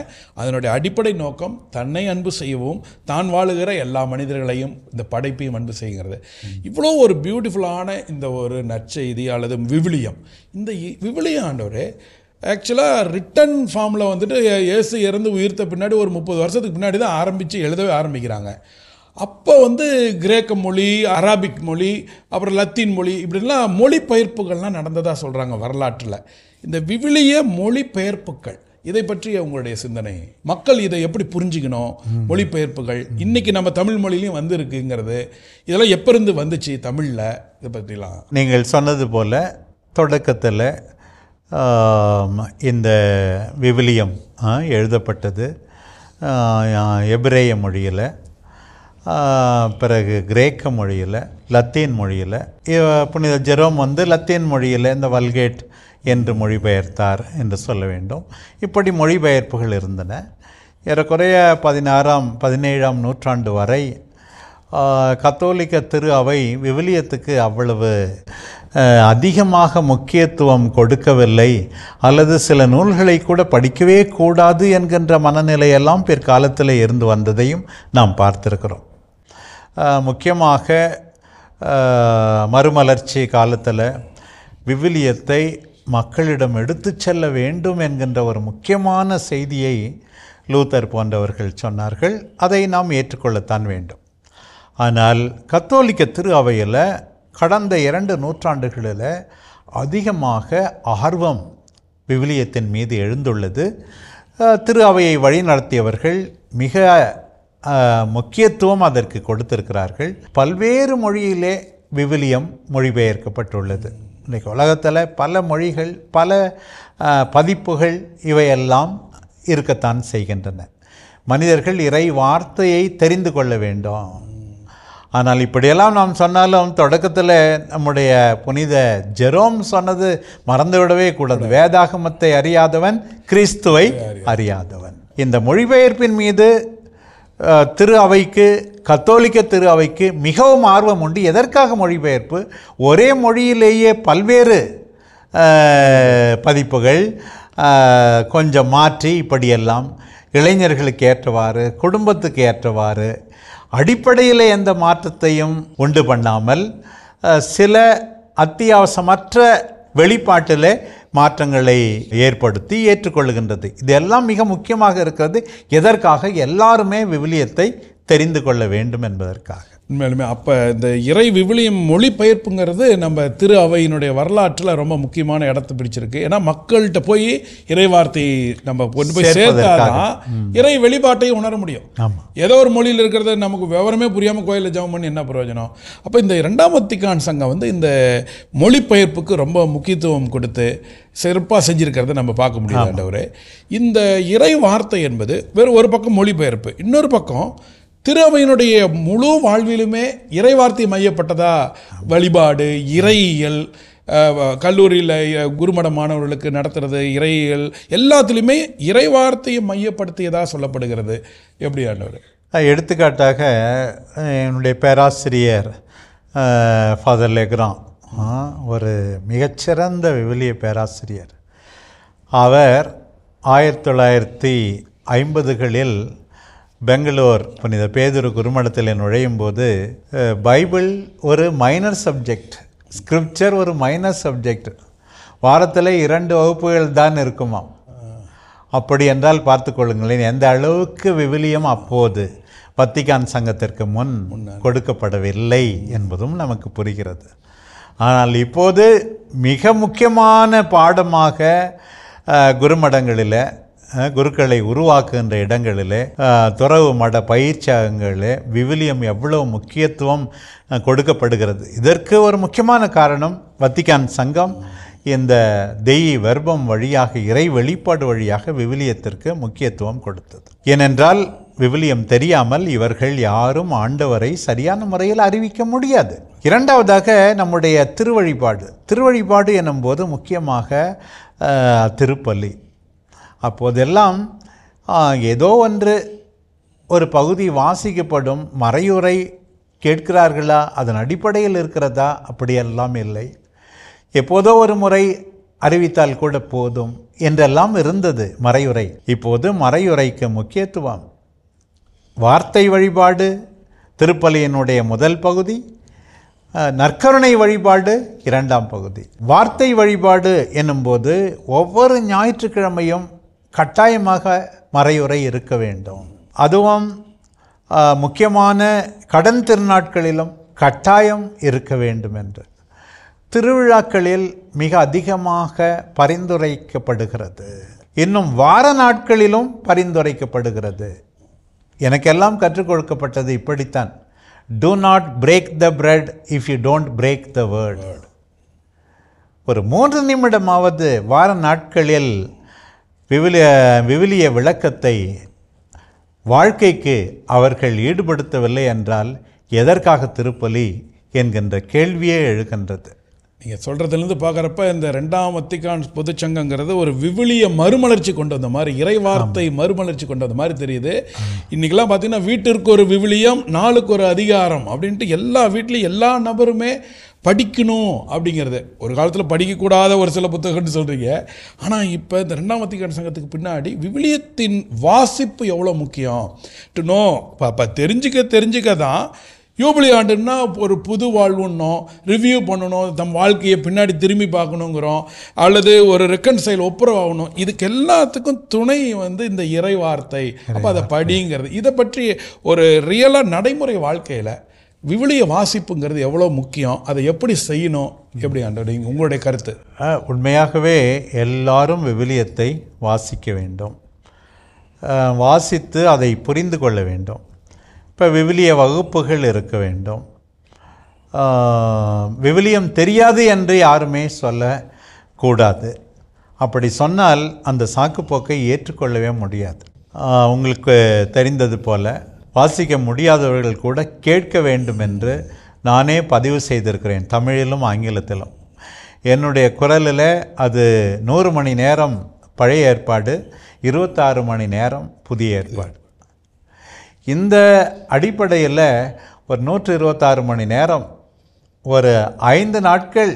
A: அதனுடைய அடிப்படை நோக்கம் தன்னை அன்பு செய்யவும் தான் வாழுகிற எல்லா மனிதர்களையும் இந்த படைப்பையும் அன்பு செய்கிறது இவ்வளோ ஒரு பியூட்டிஃபுல்லான இந்த ஒரு நற்செய்தி அல்லது விவிலியம் இந்த விவிலியம் ஆண்டவர் ஆக்சுவலாக ரிட்டன் ஃபார்மில் வந்துட்டு இயேசு இறந்து உயிர்த்த பின்னாடி ஒரு முப்பது வருஷத்துக்கு பின்னாடி தான் ஆரம்பித்து எழுதவே ஆரம்பிக்கிறாங்க அப்போ வந்து கிரேக்க மொழி அராபிக் மொழி அப்புறம் லத்தீன் மொழி இப்படிலாம் மொழி பெயர்ப்புகள்லாம் நடந்ததாக சொல்கிறாங்க வரலாற்றில் இந்த விவிலிய மொழி பெயர்ப்புகள் இதை பற்றி உங்களுடைய சிந்தனை மக்கள் இதை எப்படி புரிஞ்சுக்கணும் மொழிபெயர்ப்புகள் இன்னைக்கு நம்ம தமிழ் மொழிலையும் வந்துருக்குங்கிறது இதெல்லாம் எப்போருந்து வந்துச்சு தமிழில் இதை பற்றிலாம்
B: நீங்கள் சொன்னது போல் தொடக்கத்தில் இந்த விவிலியம் எழுதப்பட்டது எபிரேய மொழியில் பிறகு கிரேக்க மொழியில் லத்தீன் மொழியில் புனித ஜெரோம் வந்து லத்தீன் மொழியில் இந்த வல்கேட் என்று மொழிபெயர்த்தார் என்று சொல்ல வேண்டும் இப்படி மொழிபெயர்ப்புகள் இருந்தன ஏறக்குறைய பதினாறாம் பதினேழாம் நூற்றாண்டு வரை கத்தோலிக்க திரு அவை விவிலியத்துக்கு அவ்வளவு அதிகமாக முக்கியத்துவம் கொடுக்கவில்லை அல்லது சில நூல்களை கூட படிக்கவே கூடாது என்கின்ற மனநிலையெல்லாம் பிற்காலத்தில் இருந்து வந்ததையும் நாம் பார்த்திருக்கிறோம் முக்கியமாக மறுமலர்ச்சி காலத்தில் விவிலியத்தை மக்களிடம் எடுத்து செல்ல வேண்டும் என்கின்ற ஒரு முக்கியமான செய்தியை லூத்தர் போன்றவர்கள் சொன்னார்கள் அதை நாம் ஏற்றுக்கொள்ளத்தான் வேண்டும் ஆனால் கத்தோலிக்க திரு அவையில் கடந்த இரண்டு நூற்றாண்டுகளில் அதிகமாக ஆர்வம் விவிலியத்தின் மீது எழுந்துள்ளது திரு அவையை வழிநடத்தியவர்கள் மிக முக்கியத்துவம் அதற்கு கொடுத்திருக்கிறார்கள் பல்வேறு மொழியிலே விவிலியம் மொழிபெயர்க்கப்பட்டுள்ளது இன்றைக்கு உலகத்தில் பல மொழிகள் பல பதிப்புகள் இவையெல்லாம் இருக்கத்தான் செய்கின்றன மனிதர்கள் இறை வார்த்தையை தெரிந்து கொள்ள வேண்டும் ஆனால் இப்படியெல்லாம் நாம் சொன்னாலும் தொடக்கத்தில் நம்முடைய புனித ஜெரோம் சொன்னது மறந்துவிடவே கூடாது வேதாகமத்தை அறியாதவன் கிறிஸ்துவை அறியாதவன் இந்த மொழிபெயர்ப்பின் மீது திரு அவைக்கு கத்தோலிக்க திரு அவைக்கு மிகவும் ஆர்வம் உண்டு எதற்காக மொழிபெயர்ப்பு ஒரே மொழியிலேயே பல்வேறு பதிப்புகள் கொஞ்சம் மாற்றி இப்படியெல்லாம் இளைஞர்களுக்கு ஏற்றவாறு குடும்பத்துக்கு ஏற்றவாறு அடிப்படையில் எந்த மாற்றத்தையும் உண்டு பண்ணாமல் சில அத்தியாவசியமற்ற வெளிப்பாட்டில் மாற்றங்களை ஏற்படுத்தி ஏற்றுக்கொள்ளுகின்றது இதெல்லாம் மிக முக்கியமாக இருக்கிறது எதற்காக எல்லாருமே விவிலியத்தை தெரிந்து கொள்ள வேண்டும் என்பதற்காக உண்மையிலுமே அப்போ இந்த இறை விவிலியம்
A: மொழிபெயர்ப்புங்கிறது நம்ம திரு அவையினுடைய வரலாற்றில் ரொம்ப முக்கியமான இடத்தை பிடிச்சிருக்கு ஏன்னா மக்கள்கிட்ட போய் இறை வார்த்தை நம்ம கொண்டு போய் சேர்த்தாதான் இறை வெளிப்பாட்டையும் உணர முடியும் ஏதோ ஒரு மொழியில் இருக்கிறது நமக்கு விவரமே புரியாமல் கோயிலில் ஜபம் பண்ணி என்ன பிரயோஜனம் அப்போ இந்த இரண்டாம் வத்திக்கான் சங்கம் வந்து இந்த மொழிபெயர்ப்புக்கு ரொம்ப முக்கியத்துவம் கொடுத்து சிறப்பாக செஞ்சுருக்கிறத நம்ம பார்க்க முடியாது இந்த இறை வார்த்தை என்பது வேறு ஒரு பக்கம் மொழிபெயர்ப்பு இன்னொரு பக்கம் திரு முழு வாழ்விலுமே இறைவார்த்தை மையப்பட்டதா வழிபாடு இறையியல் கல்லூரியில் குருமட மாணவர்களுக்கு நடத்துகிறது இறையியல் எல்லாத்துலேயுமே இறைவார்த்தையை மையப்படுத்தியதாக சொல்லப்படுகிறது எப்படி ஆண்டவர்
B: எடுத்துக்காட்டாக என்னுடைய பேராசிரியர் ஃபாதர் லெக்ரான் ஒரு மிகச்சிறந்த விவிலிய பேராசிரியர் அவர் ஆயிரத்தி தொள்ளாயிரத்தி ஐம்பதுகளில் பெங்களூர் புனித பேதுரு குருமடத்தில் நுழையும் போது பைபிள் ஒரு மைனர் சப்ஜெக்ட் ஸ்கிரிப்சர் ஒரு மைனர் சப்ஜெக்ட் வாரத்தில் இரண்டு வகுப்புகள் தான் இருக்குமாம் அப்படி என்றால் பார்த்து கொள்ளுங்களேன் எந்த அளவுக்கு விவிலியம் அப்போது பத்திகான் சங்கத்திற்கு முன் கொடுக்கப்படவில்லை என்பதும் நமக்கு புரிகிறது ஆனால் இப்போது மிக முக்கியமான பாடமாக குருமடங்களில் குருக்களை உருவாக்குகின்ற இடங்களிலே துறவு மட பயிற்சியகங்களிலே விவிலியம் எவ்வளவு முக்கியத்துவம் கொடுக்கப்படுகிறது இதற்கு ஒரு முக்கியமான காரணம் வத்திகான் சங்கம் இந்த தெய் வர்பம் வழியாக இறை வெளிப்பாடு வழியாக விவிலியத்திற்கு முக்கியத்துவம் கொடுத்தது ஏனென்றால் விவிலியம் தெரியாமல் இவர்கள் யாரும் ஆண்டவரை சரியான முறையில் அறிவிக்க முடியாது இரண்டாவதாக நம்முடைய திருவழிபாடு திருவழிபாடு எனும்போது முக்கியமாக திருப்பள்ளி அப்போதெல்லாம் ஏதோ ஒன்று ஒரு பகுதி வாசிக்கப்படும் மறையுரை கேட்கிறார்களா அதன் அடிப்படையில் இருக்கிறதா அப்படியெல்லாம் இல்லை எப்போதோ ஒரு முறை அறிவித்தால் கூட போதும் என்றெல்லாம் இருந்தது மறையுறை இப்போது மறையுறைக்கு முக்கியத்துவம் வார்த்தை வழிபாடு திருப்பலியினுடைய முதல் பகுதி நற்கருணை வழிபாடு இரண்டாம் பகுதி வார்த்தை வழிபாடு என்னும்போது ஒவ்வொரு ஞாயிற்றுக்கிழமையும் கட்டாயமாக மறையுறை இருக்க வேண்டும் அதுவும் முக்கியமான கடன் திருநாட்களிலும் கட்டாயம் இருக்க வேண்டும் என்று திருவிழாக்களில் மிக அதிகமாக பரிந்துரைக்கப்படுகிறது இன்னும் வார நாட்களிலும் பரிந்துரைக்கப்படுகிறது எனக்கெல்லாம் கற்றுக் கொடுக்கப்பட்டது இப்படித்தான் do not break the bread if you don't break the word ஒரு மூன்று நிமிடமாவது வார நாட்களில் விவிலிய விவிலிய விளக்கத்தை வாழ்க்கைக்கு அவர்கள் ஈடுபடுத்தவில்லை என்றால் எதற்காக திருப்பலி என்கின்ற கேள்வியே எழுகின்றது நீங்கள் சொல்கிறதுலேருந்து
A: பார்க்குறப்ப இந்த ரெண்டாம் வத்திகான் பொதுச்சங்கங்கிறது ஒரு விவிலிய மறுமலர்ச்சி கொண்டு வந்த மாதிரி இறைவார்த்தை மறுமலர்ச்சி கொண்டு வந்த மாதிரி தெரியுது இன்றைக்கெல்லாம் பார்த்திங்கன்னா வீட்டிற்கு ஒரு விவிலியம் நாளுக்கு ஒரு அதிகாரம் அப்படின்ட்டு எல்லா வீட்லேயும் எல்லா நபருமே படிக்கணும் அப்படிங்கிறது ஒரு காலத்தில் படிக்கக்கூடாத ஒரு சில புத்தகம்னு சொல்கிறீங்க ஆனால் இப்போ இந்த ரெண்டாம் வத்திக்கான சங்கத்துக்கு பின்னாடி விவிலியத்தின் வாசிப்பு எவ்வளோ முக்கியம் டு நோ இப்போ தெரிஞ்சுக்க தெரிஞ்சுக்க தான் யூபிளி ஆண்டுன்னா ஒரு புது வாழ்வுன்னோ ரிவ்யூ பண்ணணும் தம் வாழ்க்கையை பின்னாடி திரும்பி பார்க்கணுங்கிறோம் அல்லது ஒரு ரெக்கன்சைல் ஒப்புரவாகணும் இதுக்கு எல்லாத்துக்கும் துணை வந்து இந்த இறை வார்த்தை அப்போ அதை படிங்கிறது இதை பற்றி ஒரு ரியலாக நடைமுறை வாழ்க்கையில் விவிலிய வாசிப்புங்கிறது எவ்வளோ முக்கியம் அதை எப்படி செய்யணும் எப்படி ஆண்டவர் உங்களுடைய கருத்து
B: உண்மையாகவே எல்லாரும் விவிலியத்தை வாசிக்க வேண்டும் வாசித்து அதை புரிந்து கொள்ள வேண்டும் இப்போ விவிலிய வகுப்புகள் இருக்க வேண்டும் விவிலியம் தெரியாது என்று யாருமே சொல்லக்கூடாது அப்படி சொன்னால் அந்த சாக்குப்போக்கை ஏற்றுக்கொள்ளவே முடியாது உங்களுக்கு தெரிந்தது போல் வாசிக்க முடியாதவர்கள் கூட கேட்க வேண்டும் என்று நானே பதிவு செய்திருக்கிறேன் தமிழிலும் ஆங்கிலத்திலும் என்னுடைய குரலில் அது நூறு மணி நேரம் பழைய ஏற்பாடு இருபத்தாறு மணி நேரம் புதிய ஏற்பாடு இந்த அடிப்படையில் ஒரு நூற்று இருபத்தாறு மணி நேரம் ஒரு ஐந்து நாட்கள்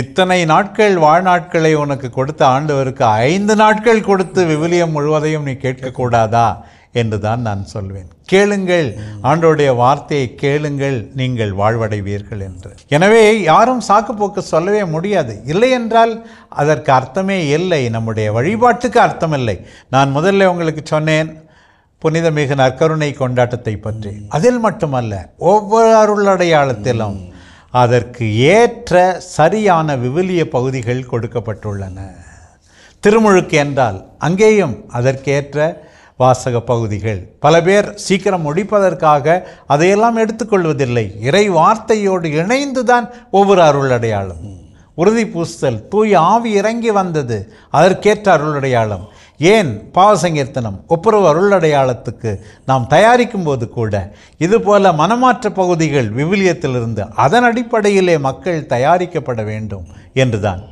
B: இத்தனை நாட்கள் வாழ்நாட்களை உனக்கு கொடுத்த ஆண்டவருக்கு ஐந்து நாட்கள் கொடுத்து விவிலியம் முழுவதையும் நீ கேட்கக்கூடாதா என்று தான் நான் சொல்வேன் கேளுங்கள் ஆண்டோடைய வார்த்தையை கேளுங்கள் நீங்கள் வாழ்வடைவீர்கள் என்று எனவே யாரும் சாக்குப்போக்கு சொல்லவே முடியாது இல்லை என்றால் அதற்கு அர்த்தமே இல்லை நம்முடைய வழிபாட்டுக்கு அர்த்தம் இல்லை நான் முதல்ல உங்களுக்கு சொன்னேன் புனிதமிகு நற்கருணை கொண்டாட்டத்தை பற்றி அதில் மட்டுமல்ல ஒவ்வொரு அருளடையாளத்திலும் அதற்கு ஏற்ற சரியான விவிலிய பகுதிகள் கொடுக்கப்பட்டுள்ளன திருமுழுக்கு என்றால் அங்கேயும் அதற்கேற்ற வாசக பகுதிகள் பல பேர் சீக்கிரம் முடிப்பதற்காக அதையெல்லாம் எடுத்துக்கொள்வதில்லை இறை வார்த்தையோடு இணைந்து தான் ஒவ்வொரு அருள் அடையாளம் உறுதி பூசுதல் தூய் ஆவி இறங்கி வந்தது அதற்கேற்ற அருளடையாளம் ஏன் பாவசங்கீர்த்தனம் ஒப்புரவு அருளடையாளத்துக்கு நாம் தயாரிக்கும் போது கூட இதுபோல மனமாற்ற பகுதிகள் விவிலியத்திலிருந்து அதன் அடிப்படையிலே மக்கள் தயாரிக்கப்பட வேண்டும் என்றுதான்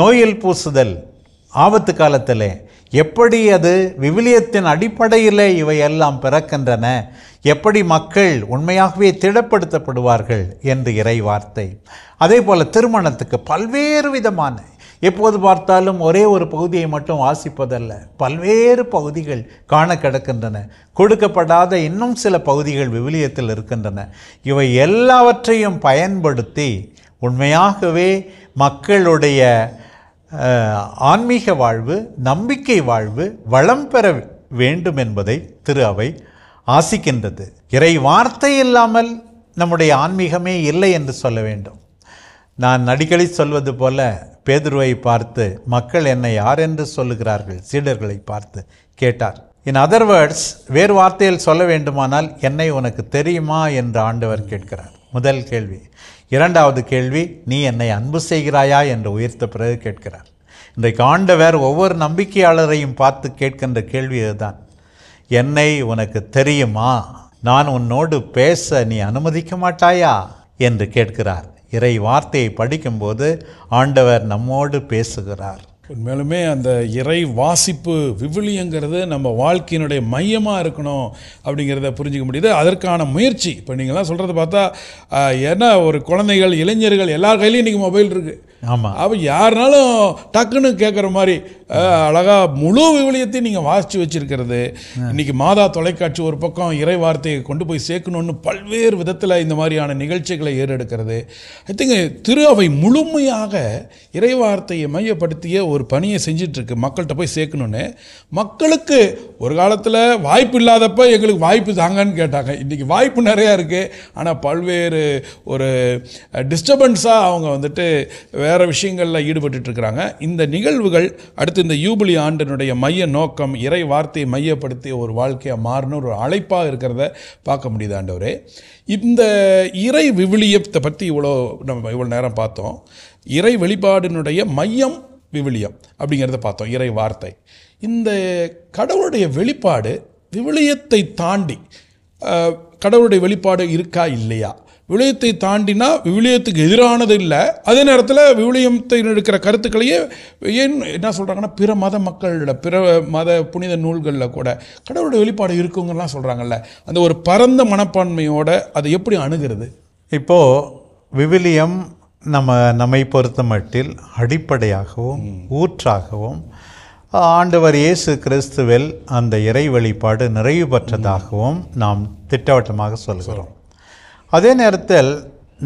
B: நோயில் பூசுதல் ஆபத்து காலத்திலே எப்படி அது விவிலியத்தின் அடிப்படையிலே இவையெல்லாம் பிறக்கின்றன எப்படி மக்கள் உண்மையாகவே திடப்படுத்தப்படுவார்கள் என்று இறை வார்த்தை அதே போல் திருமணத்துக்கு பல்வேறு விதமான எப்போது பார்த்தாலும் ஒரே ஒரு பகுதியை மட்டும் வாசிப்பதல்ல பல்வேறு பகுதிகள் காண கிடக்கின்றன கொடுக்கப்படாத இன்னும் சில பகுதிகள் விவிலியத்தில் இருக்கின்றன இவை எல்லாவற்றையும் பயன்படுத்தி உண்மையாகவே மக்களுடைய ஆன்மீக வாழ்வு நம்பிக்கை வாழ்வு வளம் பெற வேண்டும் என்பதை திரு அவை ஆசிக்கின்றது இறை வார்த்தை இல்லாமல் நம்முடைய ஆன்மீகமே இல்லை என்று சொல்ல வேண்டும் நான் அடிக்கடி சொல்வது போல பேதுருவை பார்த்து மக்கள் என்னை யார் என்று சொல்லுகிறார்கள் சீடர்களை பார்த்து கேட்டார் இன் அதர் வேர்ட்ஸ் வேறு வார்த்தையில் சொல்ல வேண்டுமானால் என்னை உனக்கு தெரியுமா என்று ஆண்டவர் கேட்கிறார் முதல் கேள்வி இரண்டாவது கேள்வி நீ என்னை அன்பு செய்கிறாயா என்று உயிர்த்த பிறகு கேட்கிறார் இன்றைக்கு ஆண்டவர் ஒவ்வொரு நம்பிக்கையாளரையும் பார்த்து கேட்கின்ற கேள்வி இதுதான் என்னை உனக்கு தெரியுமா நான் உன்னோடு பேச நீ அனுமதிக்க மாட்டாயா என்று கேட்கிறார் இறை வார்த்தையை படிக்கும்போது ஆண்டவர் நம்மோடு பேசுகிறார் உண்மையிலுமே அந்த இறை வாசிப்பு
A: விவிலியங்கிறது நம்ம வாழ்க்கையினுடைய மையமாக இருக்கணும் அப்படிங்கிறத புரிஞ்சிக்க முடியுது அதற்கான முயற்சி இப்போ நீங்களாம் சொல்கிறத பார்த்தா ஏன்னா ஒரு குழந்தைகள் இளைஞர்கள் எல்லார் கையிலையும் இன்றைக்கி மொபைல் இருக்குது ஆமாம் அப்போ யாருனாலும் டக்குன்னு கேட்குற மாதிரி அழகாக முழு விவிலியத்தையும் நீங்கள் வாசித்து வச்சுருக்கிறது இன்றைக்கி மாதா தொலைக்காட்சி ஒரு பக்கம் இறை வார்த்தையை கொண்டு போய் சேர்க்கணும்னு பல்வேறு விதத்தில் இந்த மாதிரியான நிகழ்ச்சிகளை ஏறெடுக்கிறது ஐ திங்க் திரு அவை முழுமையாக இறை வார்த்தையை மையப்படுத்திய ஒரு பணியை செஞ்சிட்ருக்கு மக்கள்கிட்ட போய் சேர்க்கணுன்னு மக்களுக்கு ஒரு காலத்தில் வாய்ப்பு இல்லாதப்ப எங்களுக்கு வாய்ப்பு தாங்கன்னு கேட்டாங்க இன்றைக்கி வாய்ப்பு நிறையா இருக்குது ஆனால் பல்வேறு ஒரு டிஸ்டர்பன்ஸாக அவங்க வந்துட்டு வேறு விஷயங்களில் ஈடுபட்டுருக்குறாங்க இந்த நிகழ்வுகள் அடுத்து அடுத்து இந்த யூபிலி ஆண்டினுடைய மைய நோக்கம் இறை வார்த்தையை மையப்படுத்தி ஒரு வாழ்க்கையை மாறணும் ஒரு அழைப்பாக இருக்கிறத பார்க்க முடியுது ஆண்டவரே இந்த இறை விவிலியத்தை பற்றி இவ்வளோ நம்ம இவ்வளோ நேரம் பார்த்தோம் இறை வெளிப்பாடினுடைய மையம் விவிலியம் அப்படிங்கிறத பார்த்தோம் இறை வார்த்தை இந்த கடவுளுடைய வெளிப்பாடு விவிலியத்தை தாண்டி கடவுளுடைய வெளிப்பாடு இருக்கா இல்லையா விவிலியத்தை தாண்டினா விவிலியத்துக்கு எதிரானது இல்லை அதே நேரத்தில் விவிலியத்தை எடுக்கிற கருத்துக்களையே ஏன் என்ன சொல்கிறாங்கன்னா பிற மத மக்களில் பிற மத புனித நூல்களில் கூட கடவுளோட வெளிப்பாடு இருக்குங்கலாம் சொல்கிறாங்கல்ல அந்த ஒரு பரந்த மனப்பான்மையோட
B: அதை எப்படி அணுகிறது இப்போது விவிலியம் நம்ம நம்மை பொறுத்த மட்டில் அடிப்படையாகவும் ஊற்றாகவும் ஆண்டவர் இயேசு கிறிஸ்துவில் அந்த இறை வழிபாடு நிறைவு பெற்றதாகவும் நாம் திட்டவட்டமாக சொல்கிறோம் அதே நேரத்தில்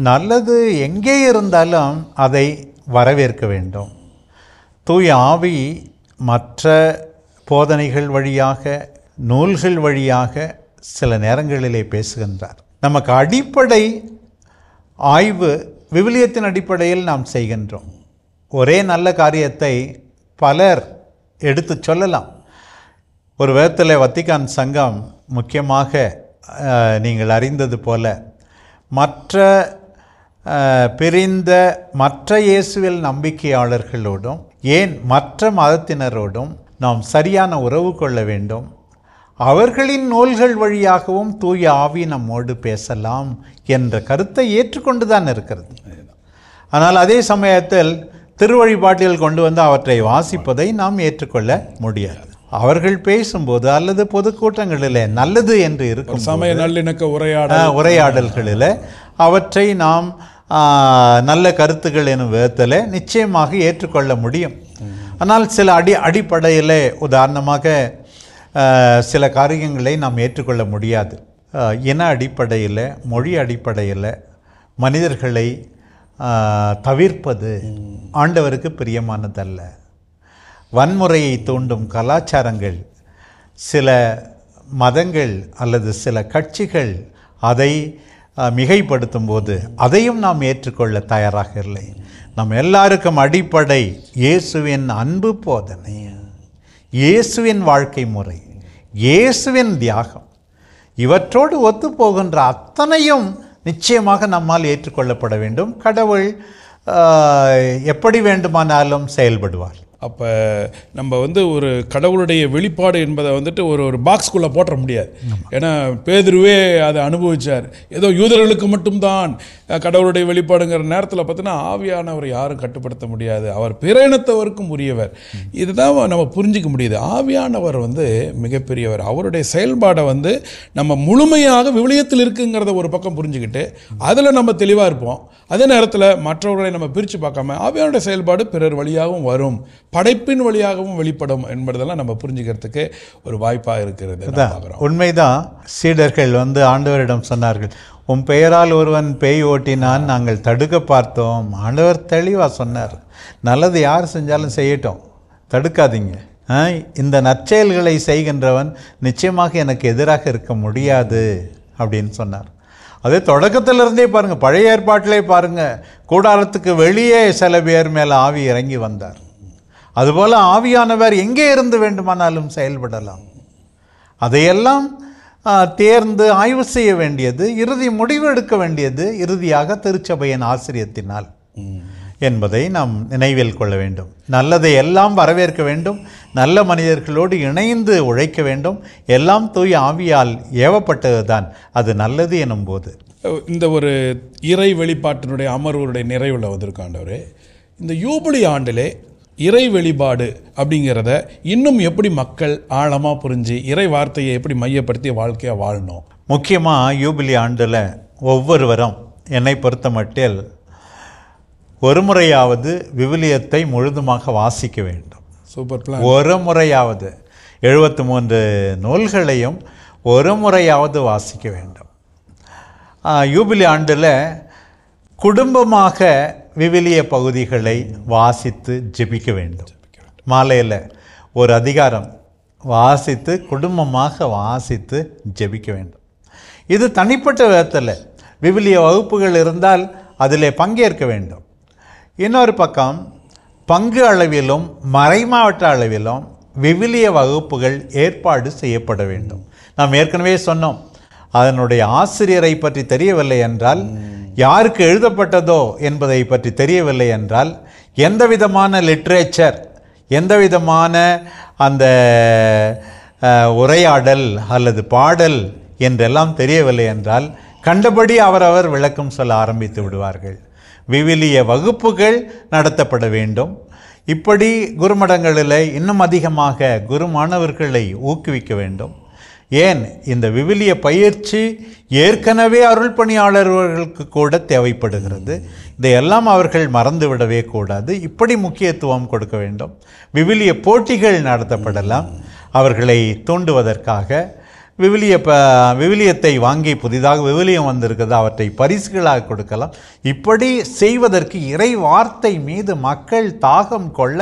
B: நல்லது எங்கே இருந்தாலும் அதை வரவேற்க வேண்டும் தூய ஆவி மற்ற போதனைகள் வழியாக நூல்கள் வழியாக சில நேரங்களிலே பேசுகின்றார் நமக்கு அடிப்படை ஆய்வு விவிலியத்தின் அடிப்படையில் நாம் செய்கின்றோம் ஒரே நல்ல காரியத்தை பலர் எடுத்து சொல்லலாம் ஒரு விதத்தில் வத்திகான் சங்கம் முக்கியமாக நீங்கள் அறிந்தது போல மற்ற பிரிந்த மற்ற இயேசுவில் நம்பிக்கையாளர்களோடும் ஏன் மற்ற மதத்தினரோடும் நாம் சரியான உறவு கொள்ள வேண்டும் அவர்களின் நூல்கள் வழியாகவும் தூய ஆவி நம்மோடு பேசலாம் என்ற கருத்தை ஏற்றுக்கொண்டு தான் இருக்கிறது ஆனால் அதே சமயத்தில் திருவழிபாட்டில் கொண்டு வந்து அவற்றை வாசிப்பதை நாம் ஏற்றுக்கொள்ள முடியாது அவர்கள் பேசும்போது அல்லது பொதுக்கூட்டங்களில் நல்லது என்று இருக்கும் சமய
A: நல்லிணக்க உரையாடல் உரையாடல்களில்
B: அவற்றை நாம் நல்ல கருத்துக்கள் எனும் விதத்தில் நிச்சயமாக ஏற்றுக்கொள்ள முடியும் ஆனால் சில அடி அடிப்படையில் உதாரணமாக சில காரியங்களை நாம் ஏற்றுக்கொள்ள முடியாது இன அடிப்படையில் மொழி அடிப்படையில் மனிதர்களை தவிர்ப்பது ஆண்டவருக்கு பிரியமானதல்ல வன்முறையை தூண்டும் கலாச்சாரங்கள் சில மதங்கள் அல்லது சில கட்சிகள் அதை மிகைப்படுத்தும் போது அதையும் நாம் ஏற்றுக்கொள்ள தயாராக இல்லை நம் எல்லாருக்கும் அடிப்படை இயேசுவின் அன்பு போதனை இயேசுவின் வாழ்க்கை முறை இயேசுவின் தியாகம் இவற்றோடு ஒத்துப்போகின்ற அத்தனையும் நிச்சயமாக நம்மால் ஏற்றுக்கொள்ளப்பட வேண்டும் கடவுள் எப்படி வேண்டுமானாலும் செயல்படுவார் அப்போ நம்ம வந்து ஒரு கடவுளுடைய வெளிப்பாடு
A: என்பதை வந்துட்டு ஒரு ஒரு பாக்ஸ்குள்ளே போட்டுற முடியாது ஏன்னா பேதுருவே அதை அனுபவித்தார் ஏதோ யூதர்களுக்கு மட்டும்தான் கடவுளுடைய வெளிப்பாடுங்கிற நேரத்தில் பார்த்தீங்கன்னா ஆவியானவர் யாரும் கட்டுப்படுத்த முடியாது அவர் பிற இனத்தவருக்கும் உரியவர் இதுதான் நம்ம புரிஞ்சிக்க முடியுது ஆவியானவர் வந்து மிகப்பெரியவர் அவருடைய செயல்பாடை வந்து நம்ம முழுமையாக விவிலியத்தில் இருக்குங்கிறத ஒரு பக்கம் புரிஞ்சுக்கிட்டு அதில் நம்ம தெளிவாக இருப்போம் அதே நேரத்தில் மற்றவர்களை நம்ம பிரித்து பார்க்காம ஆவியானுடைய செயல்பாடு பிறர் வழியாகவும் வரும் படைப்பின் வழியாகவும் வெளிப்படும் என்பதெல்லாம் நம்ம புரிஞ்சுக்கிறதுக்கு ஒரு வாய்ப்பாக இருக்கிறது
B: உண்மைதான் சீடர்கள் வந்து ஆண்டவரிடம் சொன்னார்கள் உன் பெயரால் ஒருவன் பேய் ஓட்டினான் நாங்கள் தடுக்க பார்த்தோம் ஆண்டவர் தெளிவாக சொன்னார் நல்லது யார் செஞ்சாலும் செய்யட்டும் தடுக்காதீங்க இந்த நற்செயல்களை செய்கின்றவன் நிச்சயமாக எனக்கு எதிராக இருக்க முடியாது அப்படின்னு சொன்னார் அதே தொடக்கத்திலிருந்தே பாருங்கள் பழைய ஏற்பாட்டிலே பாருங்கள் கூடாரத்துக்கு வெளியே சில பேர் மேலே ஆவி இறங்கி வந்தார் அதுபோல் ஆவியானவர் எங்கே இருந்து வேண்டுமானாலும் செயல்படலாம் அதையெல்லாம் தேர்ந்து ஆய்வு செய்ய வேண்டியது இறுதி முடிவு எடுக்க வேண்டியது இறுதியாக திருச்சபையின் ஆசிரியத்தினால் என்பதை நாம் நினைவில் கொள்ள வேண்டும் நல்லதை எல்லாம் வரவேற்க வேண்டும் நல்ல மனிதர்களோடு இணைந்து உழைக்க வேண்டும் எல்லாம் தூய் ஆவியால் ஏவப்பட்டதுதான் அது நல்லது எனும் போது
A: இந்த ஒரு இறை வெளிப்பாட்டினுடைய அமர்வுடைய நிறைவுள்ள வந்திருக்காண்டவர் இந்த யூபிலி ஆண்டிலே இறை வெளிப்பாடு அப்படிங்கிறத இன்னும் எப்படி மக்கள்
B: ஆழமாக புரிஞ்சு இறை வார்த்தையை எப்படி மையப்படுத்தி வாழ்க்கையாக வாழணும் முக்கியமாக யூபிலி ஆண்டில் ஒவ்வொருவரும் என்னை பொறுத்த மட்டில் ஒரு முறையாவது விவிலியத்தை முழுதுமாக வாசிக்க வேண்டும் சூப்பர் பிளான் ஒரு முறையாவது எழுபத்தி மூன்று நூல்களையும் ஒரு முறையாவது வாசிக்க வேண்டும் யூபிலி ஆண்டில் குடும்பமாக விவிலிய பகுதிகளை வாசித்து ஜெபிக்க வேண்டும் மாலையில் ஒரு அதிகாரம் வாசித்து குடும்பமாக வாசித்து ஜெபிக்க வேண்டும் இது தனிப்பட்ட விதத்தில் விவிலிய வகுப்புகள் இருந்தால் அதில் பங்கேற்க வேண்டும் இன்னொரு பக்கம் பங்கு அளவிலும் மறைமாவட்ட அளவிலும் விவிலிய வகுப்புகள் ஏற்பாடு செய்யப்பட வேண்டும் நாம் ஏற்கனவே சொன்னோம் அதனுடைய ஆசிரியரை பற்றி தெரியவில்லை என்றால் யாருக்கு எழுதப்பட்டதோ என்பதை பற்றி தெரியவில்லை என்றால் எந்த விதமான லிட்ரேச்சர் எந்த விதமான அந்த உரையாடல் அல்லது பாடல் என்றெல்லாம் தெரியவில்லை என்றால் கண்டபடி அவரவர் விளக்கம் சொல்ல ஆரம்பித்து விடுவார்கள் விவிலிய வகுப்புகள் நடத்தப்பட வேண்டும் இப்படி குருமடங்களில் இன்னும் அதிகமாக குரு மாணவர்களை ஊக்குவிக்க வேண்டும் ஏன் இந்த விவிலிய பயிற்சி ஏற்கனவே அருள் பணியாளர்களுக்கு கூட தேவைப்படுகிறது இதையெல்லாம் அவர்கள் மறந்துவிடவே கூடாது இப்படி முக்கியத்துவம் கொடுக்க வேண்டும் விவிலிய போட்டிகள் நடத்தப்படலாம் அவர்களை தூண்டுவதற்காக விவிலிய ப விவிலியத்தை வாங்கி புதிதாக விவிலியம் வந்திருக்குது அவற்றை பரிசுகளாக கொடுக்கலாம் இப்படி செய்வதற்கு இறை வார்த்தை மீது மக்கள் தாகம் கொள்ள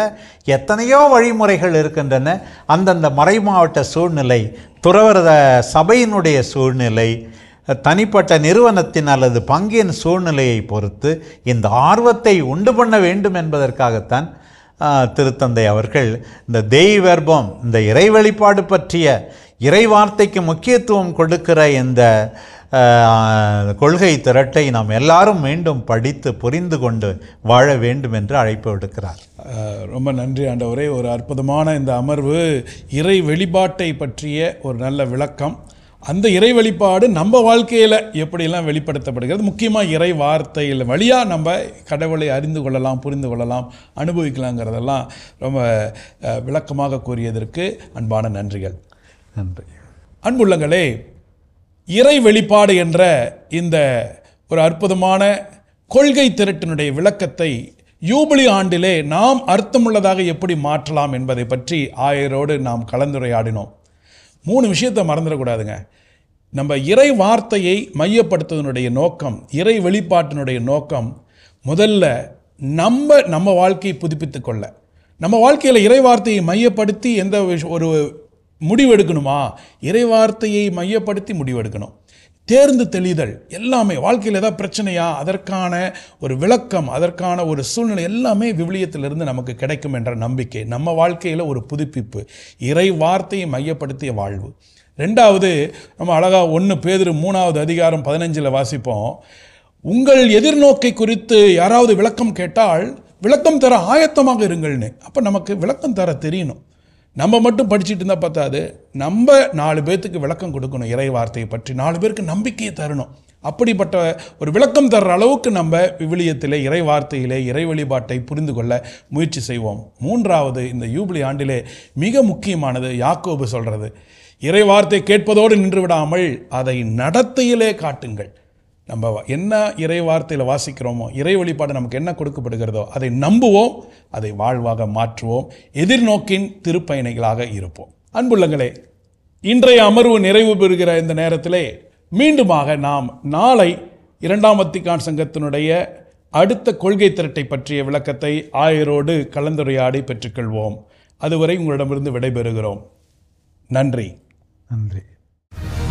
B: எத்தனையோ வழிமுறைகள் இருக்கின்றன அந்தந்த மறை மாவட்ட சூழ்நிலை துறவரத சபையினுடைய சூழ்நிலை தனிப்பட்ட நிறுவனத்தின் அல்லது பங்கின் சூழ்நிலையை பொறுத்து இந்த ஆர்வத்தை உண்டு பண்ண வேண்டும் என்பதற்காகத்தான் திருத்தந்தை அவர்கள் இந்த தெய்வர்பம் இந்த இறை வழிபாடு பற்றிய இறைவார்த்தைக்கு முக்கியத்துவம் கொடுக்கிற இந்த கொள்கை திரட்டை நாம் எல்லாரும் மீண்டும் படித்து புரிந்து கொண்டு வாழ வேண்டும் என்று அழைப்பு விடுக்கிறார் ரொம்ப நன்றி ஆண்டவரே ஒரு அற்புதமான இந்த அமர்வு இறை
A: வெளிப்பாட்டை பற்றிய ஒரு நல்ல விளக்கம் அந்த இறை வெளிப்பாடு நம்ம வாழ்க்கையில் எப்படியெல்லாம் வெளிப்படுத்தப்படுகிறது முக்கியமாக இறை வார்த்தையில் வழியாக நம்ம கடவுளை அறிந்து கொள்ளலாம் புரிந்து கொள்ளலாம் அனுபவிக்கலாங்கிறதெல்லாம் ரொம்ப விளக்கமாக கூறியதற்கு அன்பான நன்றிகள் நன்றி அன்புள்ளங்களே இறை வெளிப்பாடு என்ற இந்த ஒரு அற்புதமான கொள்கை திரட்டினுடைய விளக்கத்தை யூபிளி ஆண்டிலே நாம் அர்த்தமுள்ளதாக எப்படி மாற்றலாம் என்பதை பற்றி ஆயரோடு நாம் கலந்துரையாடினோம் மூணு விஷயத்தை மறந்துடக்கூடாதுங்க நம்ம இறை வார்த்தையை மையப்படுத்துவதனுடைய நோக்கம் இறை வெளிப்பாட்டினுடைய நோக்கம் முதல்ல நம்ம நம்ம வாழ்க்கையை புதுப்பித்து கொள்ள நம்ம வாழ்க்கையில் இறை வார்த்தையை மையப்படுத்தி எந்த ஒரு முடிவெடுக்கணுமா இறைவார்த்தையை மையப்படுத்தி முடிவெடுக்கணும் தேர்ந்து தெளிதல் எல்லாமே வாழ்க்கையில் ஏதாவது பிரச்சனையா அதற்கான ஒரு விளக்கம் அதற்கான ஒரு சூழ்நிலை எல்லாமே விவிலியத்திலிருந்து நமக்கு கிடைக்கும் என்ற நம்பிக்கை நம்ம வாழ்க்கையில் ஒரு புதுப்பிப்பு இறை வார்த்தையை மையப்படுத்திய வாழ்வு ரெண்டாவது நம்ம அழகாக ஒன்று பேதிரு மூணாவது அதிகாரம் பதினஞ்சில் வாசிப்போம் உங்கள் எதிர்நோக்கை குறித்து யாராவது விளக்கம் கேட்டால் விளக்கம் தர ஆயத்தமாக இருங்கள்னு அப்போ நமக்கு விளக்கம் தர தெரியணும் நம்ம மட்டும் படிச்சுட்டு இருந்தால் பார்த்தாது நம்ம நாலு பேர்த்துக்கு விளக்கம் கொடுக்கணும் இறை வார்த்தையை பற்றி நாலு பேருக்கு நம்பிக்கையை தரணும் அப்படிப்பட்ட ஒரு விளக்கம் தர்ற அளவுக்கு நம்ம விவிலியத்திலே இறை வார்த்தையிலே இறை வழிபாட்டை புரிந்து கொள்ள முயற்சி செய்வோம் மூன்றாவது இந்த யூபிலி ஆண்டிலே மிக முக்கியமானது யாக்கோபு சொல்கிறது இறை வார்த்தை கேட்பதோடு நின்று விடாமல் அதை நடத்தையிலே காட்டுங்கள் நம்ம என்ன இறை வார்த்தையில் வாசிக்கிறோமோ இறை வழிபாடு நமக்கு என்ன கொடுக்கப்படுகிறதோ அதை நம்புவோம் அதை வாழ்வாக மாற்றுவோம் எதிர்நோக்கின் திருப்பயணிகளாக இருப்போம் அன்புள்ளங்களே இன்றைய அமர்வு நிறைவு பெறுகிற இந்த நேரத்திலே மீண்டுமாக நாம் நாளை இரண்டாம் வத்திகான் சங்கத்தினுடைய அடுத்த கொள்கை திரட்டை பற்றிய விளக்கத்தை ஆயரோடு கலந்துரையாடி பெற்றுக்கொள்வோம் அதுவரை உங்களிடமிருந்து விடைபெறுகிறோம் நன்றி நன்றி